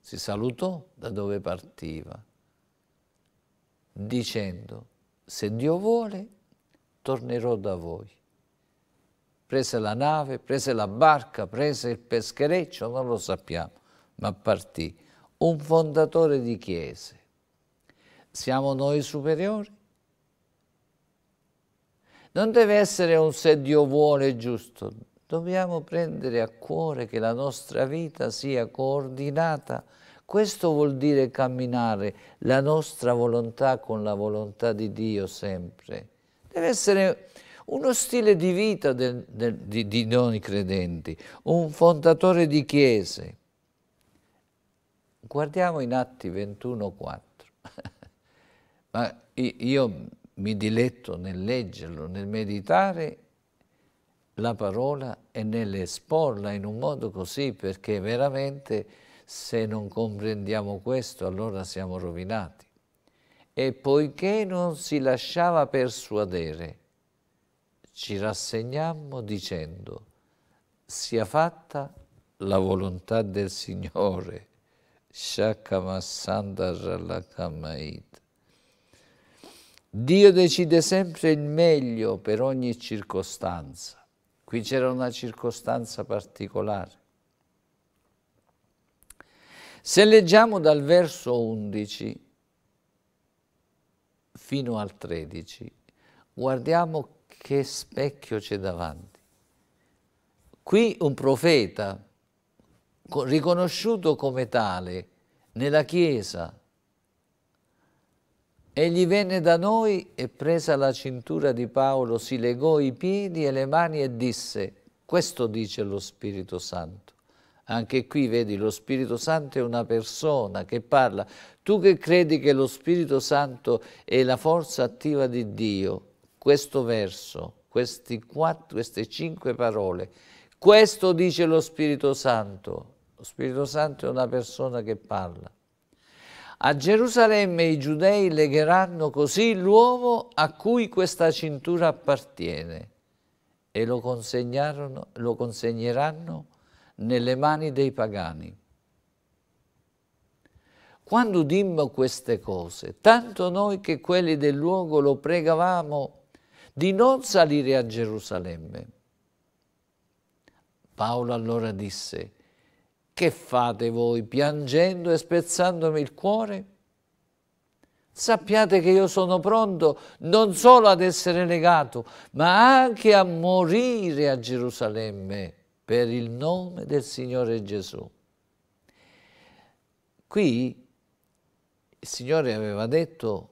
si salutò da dove partiva, dicendo, se Dio vuole, tornerò da voi. Prese la nave, prese la barca, prese il peschereccio, non lo sappiamo, ma partì. Un fondatore di chiese. Siamo noi superiori? Non deve essere un se Dio vuole giusto. Dobbiamo prendere a cuore che la nostra vita sia coordinata questo vuol dire camminare la nostra volontà con la volontà di Dio sempre deve essere uno stile di vita del, del, di, di noi credenti, un fondatore di chiese. Guardiamo in Atti 21,4. Ma io mi diletto nel leggerlo, nel meditare la parola e nell'esporla in un modo così perché veramente se non comprendiamo questo allora siamo rovinati e poiché non si lasciava persuadere, ci rassegnammo dicendo, sia fatta la volontà del Signore. Dio decide sempre il meglio per ogni circostanza. Qui c'era una circostanza particolare. Se leggiamo dal verso 11, fino al 13, guardiamo che specchio c'è davanti. Qui un profeta, riconosciuto come tale nella Chiesa, Egli venne da noi e presa la cintura di Paolo, si legò i piedi e le mani e disse, questo dice lo Spirito Santo, anche qui vedi lo Spirito Santo è una persona che parla. Tu che credi che lo Spirito Santo è la forza attiva di Dio, questo verso, quattro, queste cinque parole, questo dice lo Spirito Santo. Lo Spirito Santo è una persona che parla. A Gerusalemme i giudei legheranno così l'uomo a cui questa cintura appartiene e lo, lo consegneranno nelle mani dei pagani. Quando dimmo queste cose, tanto noi che quelli del luogo lo pregavamo di non salire a Gerusalemme. Paolo allora disse, che fate voi piangendo e spezzandomi il cuore? Sappiate che io sono pronto non solo ad essere legato, ma anche a morire a Gerusalemme per il nome del Signore Gesù. Qui il Signore aveva detto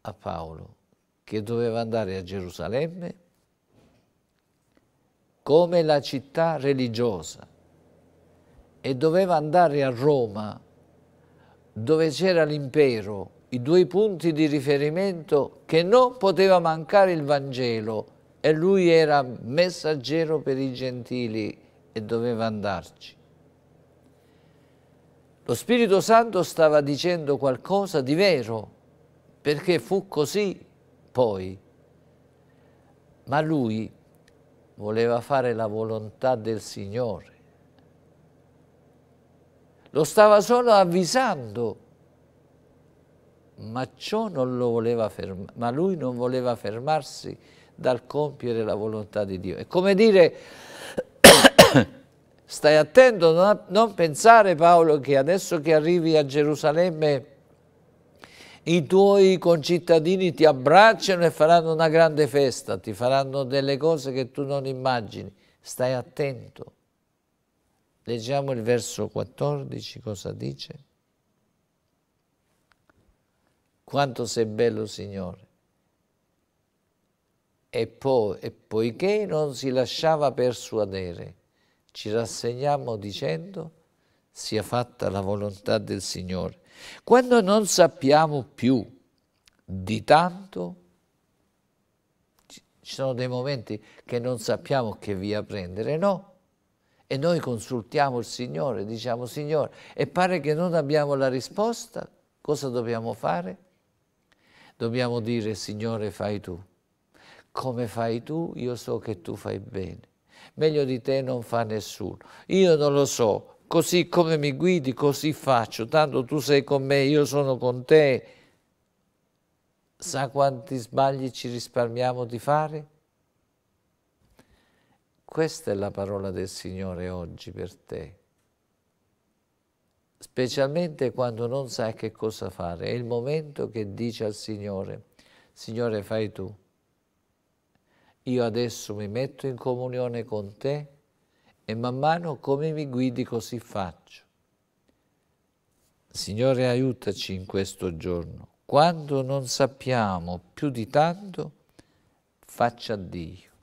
a Paolo che doveva andare a Gerusalemme come la città religiosa e doveva andare a Roma dove c'era l'impero, i due punti di riferimento che non poteva mancare il Vangelo e lui era messaggero per i gentili e doveva andarci. Lo Spirito Santo stava dicendo qualcosa di vero, perché fu così poi. Ma lui voleva fare la volontà del Signore. Lo stava solo avvisando, ma, ciò non lo voleva ma lui non voleva fermarsi dal compiere la volontà di Dio. È come dire stai attento a non pensare Paolo che adesso che arrivi a Gerusalemme i tuoi concittadini ti abbracciano e faranno una grande festa, ti faranno delle cose che tu non immagini. Stai attento. Leggiamo il verso 14, cosa dice? Quanto sei bello, Signore. E, poi, e poiché non si lasciava persuadere, ci rassegniamo dicendo sia fatta la volontà del Signore. Quando non sappiamo più di tanto, ci sono dei momenti che non sappiamo che via prendere, no? E noi consultiamo il Signore, diciamo Signore, e pare che non abbiamo la risposta, cosa dobbiamo fare? Dobbiamo dire Signore fai tu, come fai tu io so che tu fai bene meglio di te non fa nessuno. Io non lo so, così come mi guidi, così faccio, tanto tu sei con me, io sono con te. Sa quanti sbagli ci risparmiamo di fare? Questa è la parola del Signore oggi per te. Specialmente quando non sai che cosa fare, è il momento che dice al Signore, Signore fai tu io adesso mi metto in comunione con te e man mano come mi guidi così faccio. Signore aiutaci in questo giorno. Quando non sappiamo più di tanto, faccia Dio.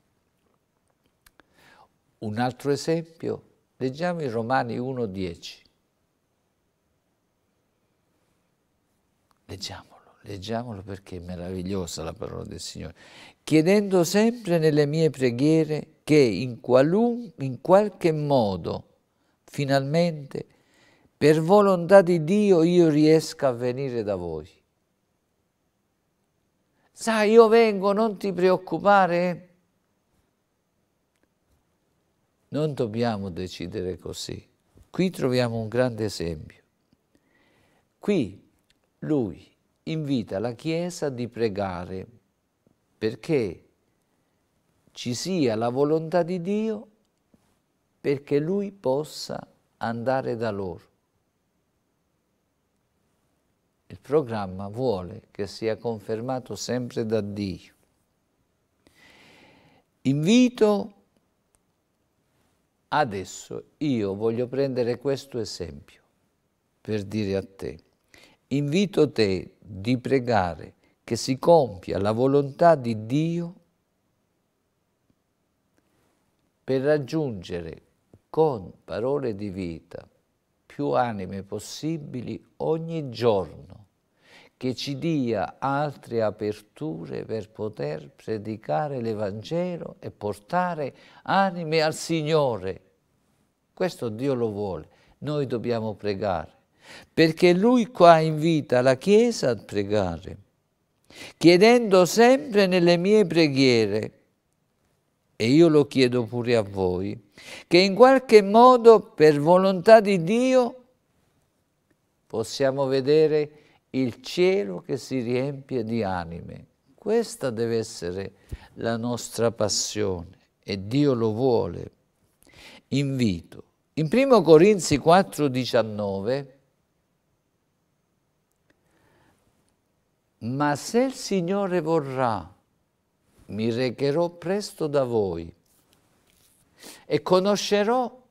Un altro esempio, leggiamo i Romani 1.10. Leggiamo leggiamolo perché è meravigliosa la parola del Signore, chiedendo sempre nelle mie preghiere che in, in qualche modo, finalmente, per volontà di Dio io riesca a venire da voi. Sai, io vengo, non ti preoccupare. Non dobbiamo decidere così. Qui troviamo un grande esempio. Qui lui invita la Chiesa di pregare perché ci sia la volontà di Dio perché Lui possa andare da loro. Il programma vuole che sia confermato sempre da Dio. Invito adesso, io voglio prendere questo esempio per dire a te, invito te di pregare che si compia la volontà di Dio per raggiungere con parole di vita più anime possibili ogni giorno che ci dia altre aperture per poter predicare l'Evangelo e portare anime al Signore. Questo Dio lo vuole. Noi dobbiamo pregare perché lui qua invita la Chiesa a pregare, chiedendo sempre nelle mie preghiere, e io lo chiedo pure a voi, che in qualche modo per volontà di Dio possiamo vedere il cielo che si riempie di anime. Questa deve essere la nostra passione e Dio lo vuole. Invito. In 1 Corinzi 4, 19, Ma se il Signore vorrà, mi recherò presto da voi e conoscerò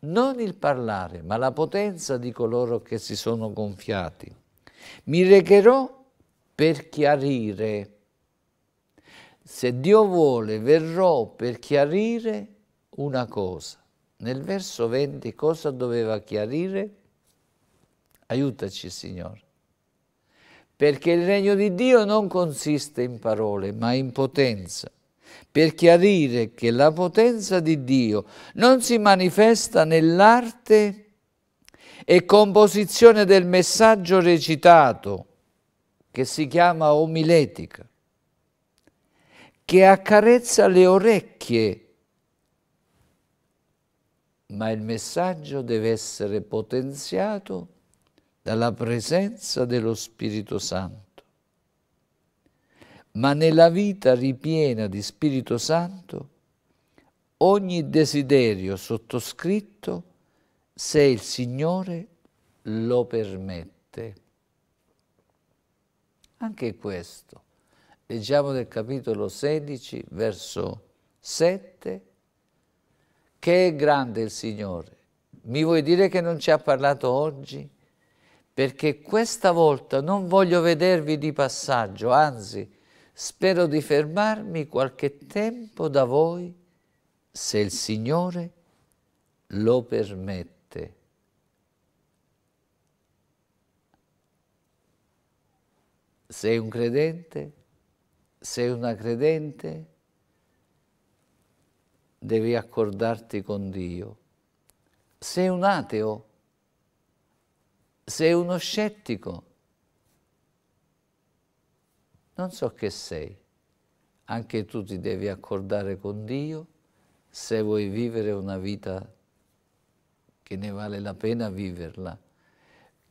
non il parlare, ma la potenza di coloro che si sono gonfiati. Mi recherò per chiarire. Se Dio vuole, verrò per chiarire una cosa. Nel verso 20 cosa doveva chiarire? Aiutaci, Signore perché il regno di Dio non consiste in parole, ma in potenza, per chiarire che la potenza di Dio non si manifesta nell'arte e composizione del messaggio recitato, che si chiama omiletica, che accarezza le orecchie, ma il messaggio deve essere potenziato dalla presenza dello Spirito Santo. Ma nella vita ripiena di Spirito Santo, ogni desiderio sottoscritto, se il Signore lo permette. Anche questo, leggiamo nel capitolo 16, verso 7, che è grande il Signore. Mi vuoi dire che non ci ha parlato oggi? perché questa volta non voglio vedervi di passaggio, anzi spero di fermarmi qualche tempo da voi se il Signore lo permette. Sei un credente? Sei una credente? Devi accordarti con Dio. Sei un ateo? sei uno scettico, non so che sei, anche tu ti devi accordare con Dio se vuoi vivere una vita che ne vale la pena viverla,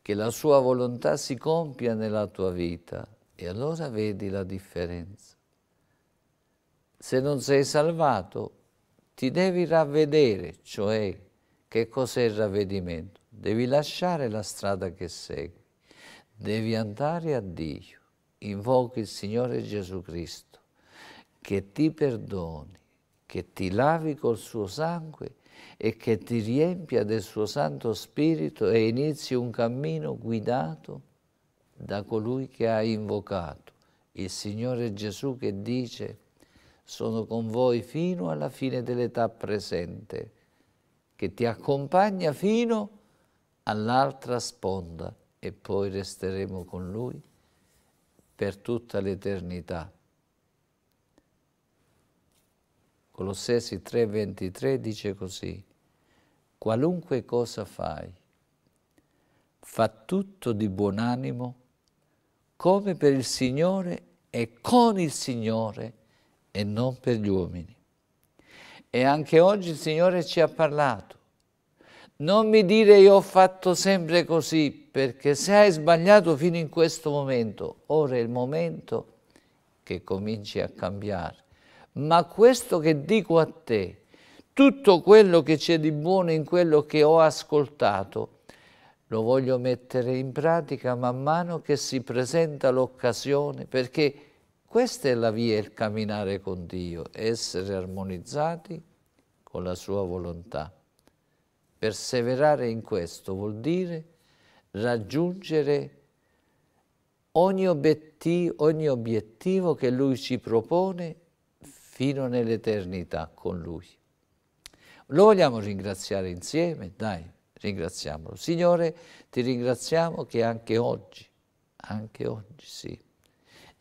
che la sua volontà si compia nella tua vita e allora vedi la differenza. Se non sei salvato, ti devi ravvedere, cioè che cos'è il ravvedimento? devi lasciare la strada che segui, devi andare a Dio, invochi il Signore Gesù Cristo che ti perdoni, che ti lavi col suo sangue e che ti riempia del suo Santo Spirito e inizi un cammino guidato da colui che hai invocato, il Signore Gesù che dice sono con voi fino alla fine dell'età presente, che ti accompagna fino a all'altra sponda e poi resteremo con Lui per tutta l'eternità. Colossesi 3:23 dice così, qualunque cosa fai, fa tutto di buon animo come per il Signore e con il Signore e non per gli uomini. E anche oggi il Signore ci ha parlato non mi dire io ho fatto sempre così, perché se hai sbagliato fino in questo momento, ora è il momento che cominci a cambiare. Ma questo che dico a te, tutto quello che c'è di buono in quello che ho ascoltato, lo voglio mettere in pratica man mano che si presenta l'occasione, perché questa è la via, il camminare con Dio, essere armonizzati con la sua volontà. Perseverare in questo vuol dire raggiungere ogni, obiettivo, ogni obiettivo che Lui ci propone fino nell'eternità con Lui. Lo vogliamo ringraziare insieme? Dai, ringraziamolo. Signore, ti ringraziamo che anche oggi, anche oggi sì,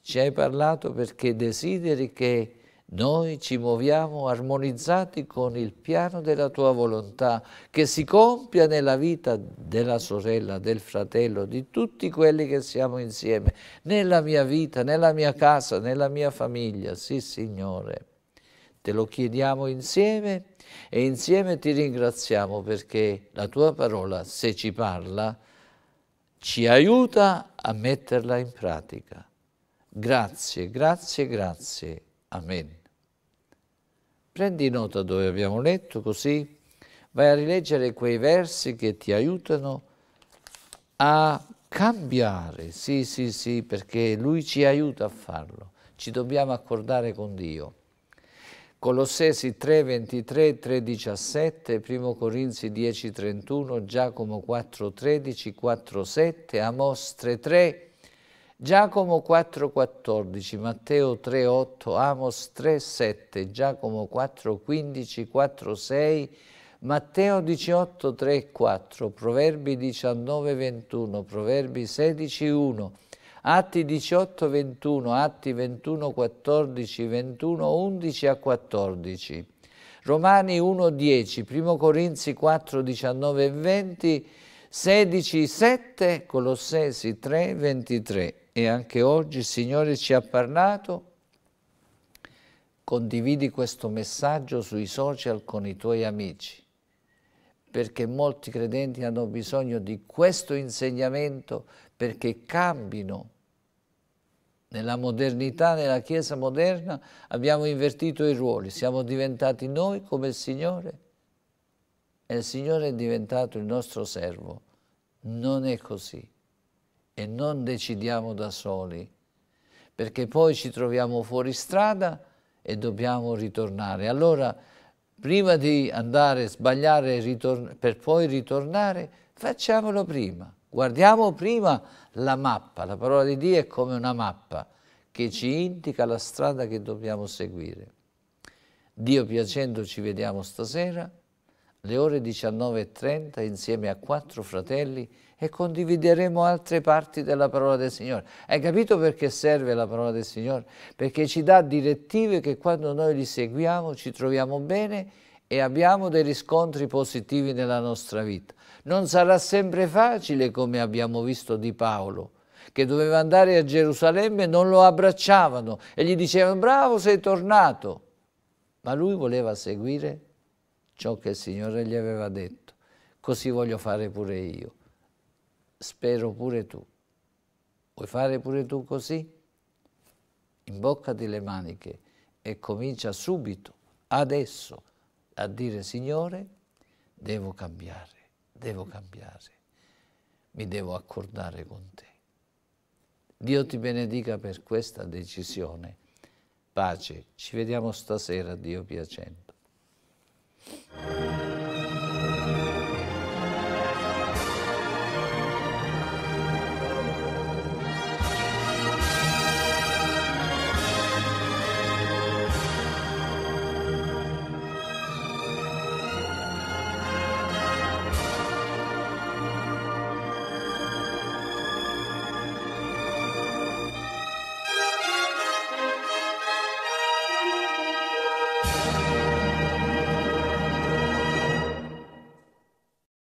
ci hai parlato perché desideri che noi ci muoviamo armonizzati con il piano della tua volontà che si compia nella vita della sorella, del fratello, di tutti quelli che siamo insieme, nella mia vita, nella mia casa, nella mia famiglia. Sì, Signore. Te lo chiediamo insieme e insieme ti ringraziamo perché la tua parola, se ci parla, ci aiuta a metterla in pratica. Grazie, grazie, grazie. Amen. Prendi nota dove abbiamo letto, così vai a rileggere quei versi che ti aiutano a cambiare. Sì, sì, sì, perché Lui ci aiuta a farlo. Ci dobbiamo accordare con Dio. Colossesi 3, 23, 3, 17, 1 Corinzi 10, 31, Giacomo 4, 13, 4, 7, Amos 3, 3, Giacomo 4,14, Matteo 3,8, Amos 3,7, Giacomo 4,15, 4,6, Matteo 18, 3, Proverbi 19,21, Proverbi 16,1, Atti 18,21, Atti 21,14, 21,11 21, a 14, Romani 1,10, Primo Corinzi 4,19 e 20, 16,7, Colossesi 3,23 e anche oggi il Signore ci ha parlato. Condividi questo messaggio sui social con i tuoi amici, perché molti credenti hanno bisogno di questo insegnamento perché cambino. Nella modernità, nella Chiesa moderna, abbiamo invertito i ruoli, siamo diventati noi come il Signore e il Signore è diventato il nostro servo. Non è così e non decidiamo da soli, perché poi ci troviamo fuori strada e dobbiamo ritornare. Allora, prima di andare a sbagliare per poi ritornare, facciamolo prima. Guardiamo prima la mappa, la parola di Dio è come una mappa che ci indica la strada che dobbiamo seguire. Dio piacendo ci vediamo stasera alle ore 19.30 insieme a quattro fratelli e condivideremo altre parti della parola del Signore. Hai capito perché serve la parola del Signore? Perché ci dà direttive che quando noi li seguiamo ci troviamo bene e abbiamo dei riscontri positivi nella nostra vita. Non sarà sempre facile come abbiamo visto di Paolo, che doveva andare a Gerusalemme e non lo abbracciavano e gli dicevano bravo sei tornato, ma lui voleva seguire ciò che il Signore gli aveva detto. Così voglio fare pure io spero pure tu. Vuoi fare pure tu così? Imboccati le maniche e comincia subito, adesso, a dire Signore, devo cambiare, devo cambiare, mi devo accordare con te. Dio ti benedica per questa decisione. Pace, ci vediamo stasera, Dio piacendo.